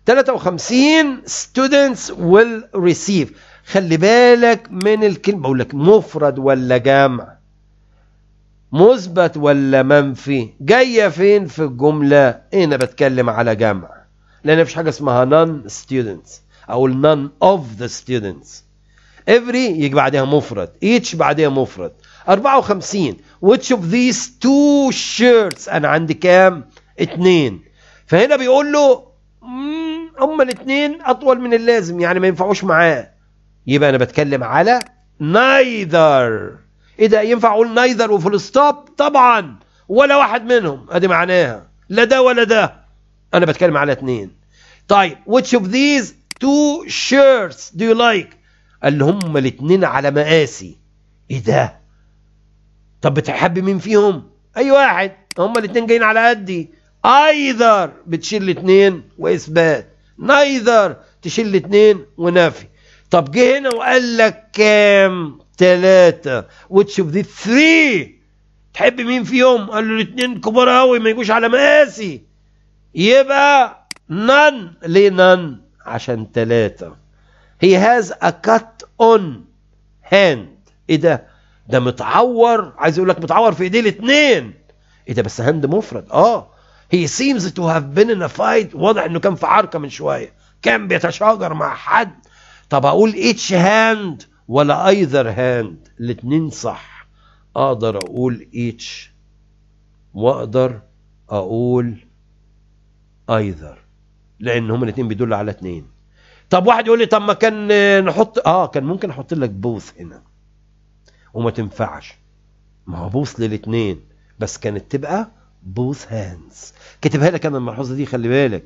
53 students will receive خلي بالك من الكلمة بقول لك مفرد ولا جمع مثبت ولا منفي جاية فين في الجملة هنا بتكلم على جمع لأن مفيش حاجة اسمها non students أو non of the students every يجي بعدها مفرد each بعدها مفرد 54 which of these two shirts انا عندي كام اتنين فهنا بيقول له هما الاتنين اطول من اللازم يعني ما ينفعوش معاه يبقى انا بتكلم على neither ايه ده ينفع اقول neither وفول ستوب طبعا ولا واحد منهم ادي معناها لا ده ولا ده انا بتكلم على اتنين طيب which of these two shirts do you like قال هم الاثنين على مقاسي ايه ده طب بتحب مين فيهم اي واحد هم الاثنين جايين على قدي ايذر بتشيل الاثنين واثبات نايذر تشيل الاثنين ونفي طب جه هنا وقال لك كام ثلاثة وتشوف اوف ثري تحب مين فيهم قال له الاثنين كبار قوي ما يجوش على مقاسي يبقى نان ليه نان عشان ثلاثة he has a cut اون هاند ايه ده ده متعور عايز يقول لك متعور في ايديه الاثنين ايه ده بس هاند مفرد اه هي سيمز تو هاف بين ان فايت واضح انه كان في عركه من شويه كان بيتشاجر مع حد طب اقول اتش هاند ولا ايذر هاند الاثنين صح اقدر اقول اتش واقدر اقول ايذر لان هما الاثنين بيدل على اثنين طب واحد يقول لي طب ما كان نحط اه كان ممكن احط لك بوث هنا وما تنفعش ما هو بوث للاثنين بس كانت تبقى بوث هاندز كاتبها لك انا الملحوظه دي خلي بالك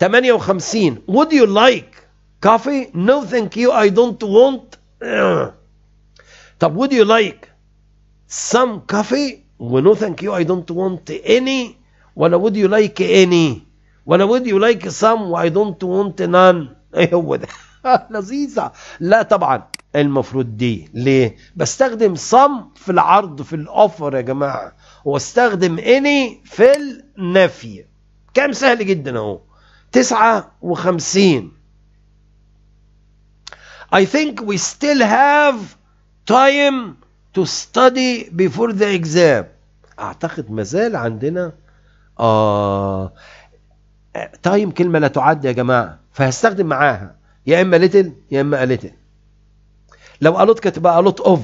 58 would you like coffee no thank you I don't want طب would you like some coffee no thank you i don't want any ولا would you like any ولا would you like some و I don't want none ايه هو ده آه، لذيذة لا طبعا المفروض دي ليه بستخدم صم في العرض في الاوفر يا جماعة واستخدم اني في النفي كام سهل جدا اهو تسعة وخمسين I think we still have time to study before the exam اعتقد مازال عندنا آه تايم كلمة لا تعد يا جماعة فهستخدم معاها يا اما ليتل يا اما اليتل لو الوت كانت بقى الوت اوف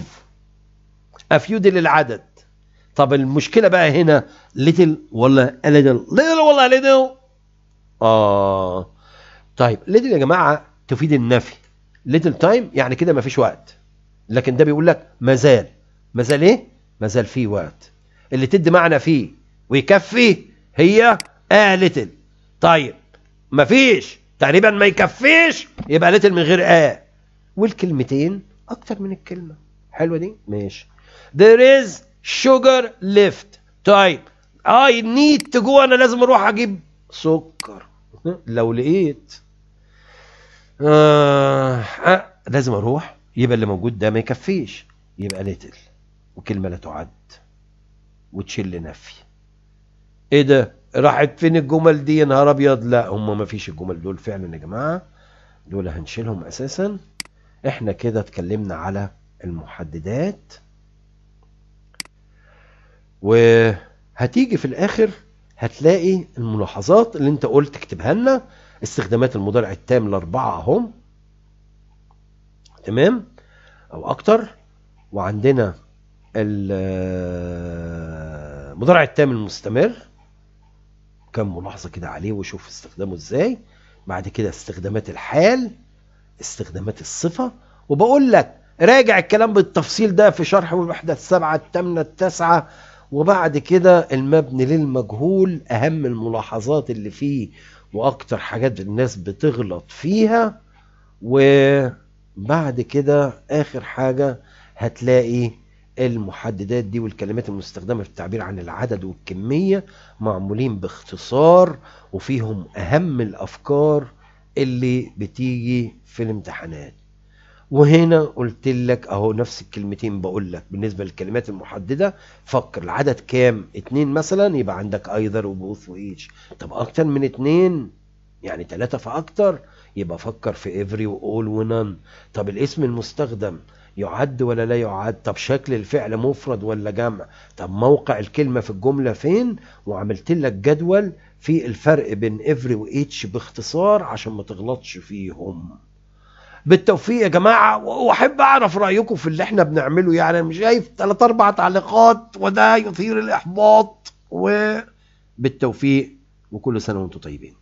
افيود للعدد طب المشكله بقى هنا ليتل ولا اليتل ليتل ولا ليتل اه طيب ليتل يا جماعه تفيد النفي ليتل تايم يعني كده مفيش وقت لكن ده بيقول لك مازال مازال ايه مازال فيه وقت اللي تدي معنى فيه ويكفي هي آه ليتل طيب مفيش تقريبا ما يكفيش يبقى ليتل من غير آه والكلمتين أكتر من الكلمة حلوة دي ماشي there is sugar left طيب آه، I need to go أنا لازم أروح أجيب سكر لو لقيت آه. آه. لازم أروح يبقى اللي موجود ده ما يكفيش يبقى ليتل وكلمة لا تعد وتشل نفي ايه ده راحت فين الجمل دي يا نهار ابيض لا هم ما فيش الجمل دول فعلا يا جماعه دول هنشيلهم اساسا احنا كده اتكلمنا على المحددات وهتيجي في الاخر هتلاقي الملاحظات اللي انت قلت اكتبها لنا استخدامات المضارع التام الاربعه اهم تمام او اكتر وعندنا المضارع التام المستمر كام ملاحظة كده عليه وشوف استخدامه ازاي بعد كده استخدامات الحال استخدامات الصفة وبقول لك راجع الكلام بالتفصيل ده في شرح الوحدة السبعة الثامنة التاسعة وبعد كده المبني للمجهول أهم الملاحظات اللي فيه وأكتر حاجات الناس بتغلط فيها وبعد كده آخر حاجة هتلاقي المحددات دي والكلمات المستخدمة في التعبير عن العدد والكمية معمولين باختصار وفيهم أهم الأفكار اللي بتيجي في الامتحانات وهنا قلت لك اهو نفس الكلمتين بقول لك بالنسبه للكلمات المحدده فكر العدد كام اتنين مثلا يبقى عندك ايذر وبوث وايتش طب اكتر من اتنين يعني تلاتة فاكتر يبقى فكر في افري واول ونان طب الاسم المستخدم يعد ولا لا يعد طب شكل الفعل مفرد ولا جمع طب موقع الكلمة في الجملة فين وعملت لك جدول في الفرق بين و each باختصار عشان ما تغلطش فيهم بالتوفيق يا جماعة وأحب أعرف رأيكم في اللي احنا بنعمله يعني مش شايف ثلاث أربع تعليقات وده يثير الإحباط وبالتوفيق وكل سنة وأنتم طيبين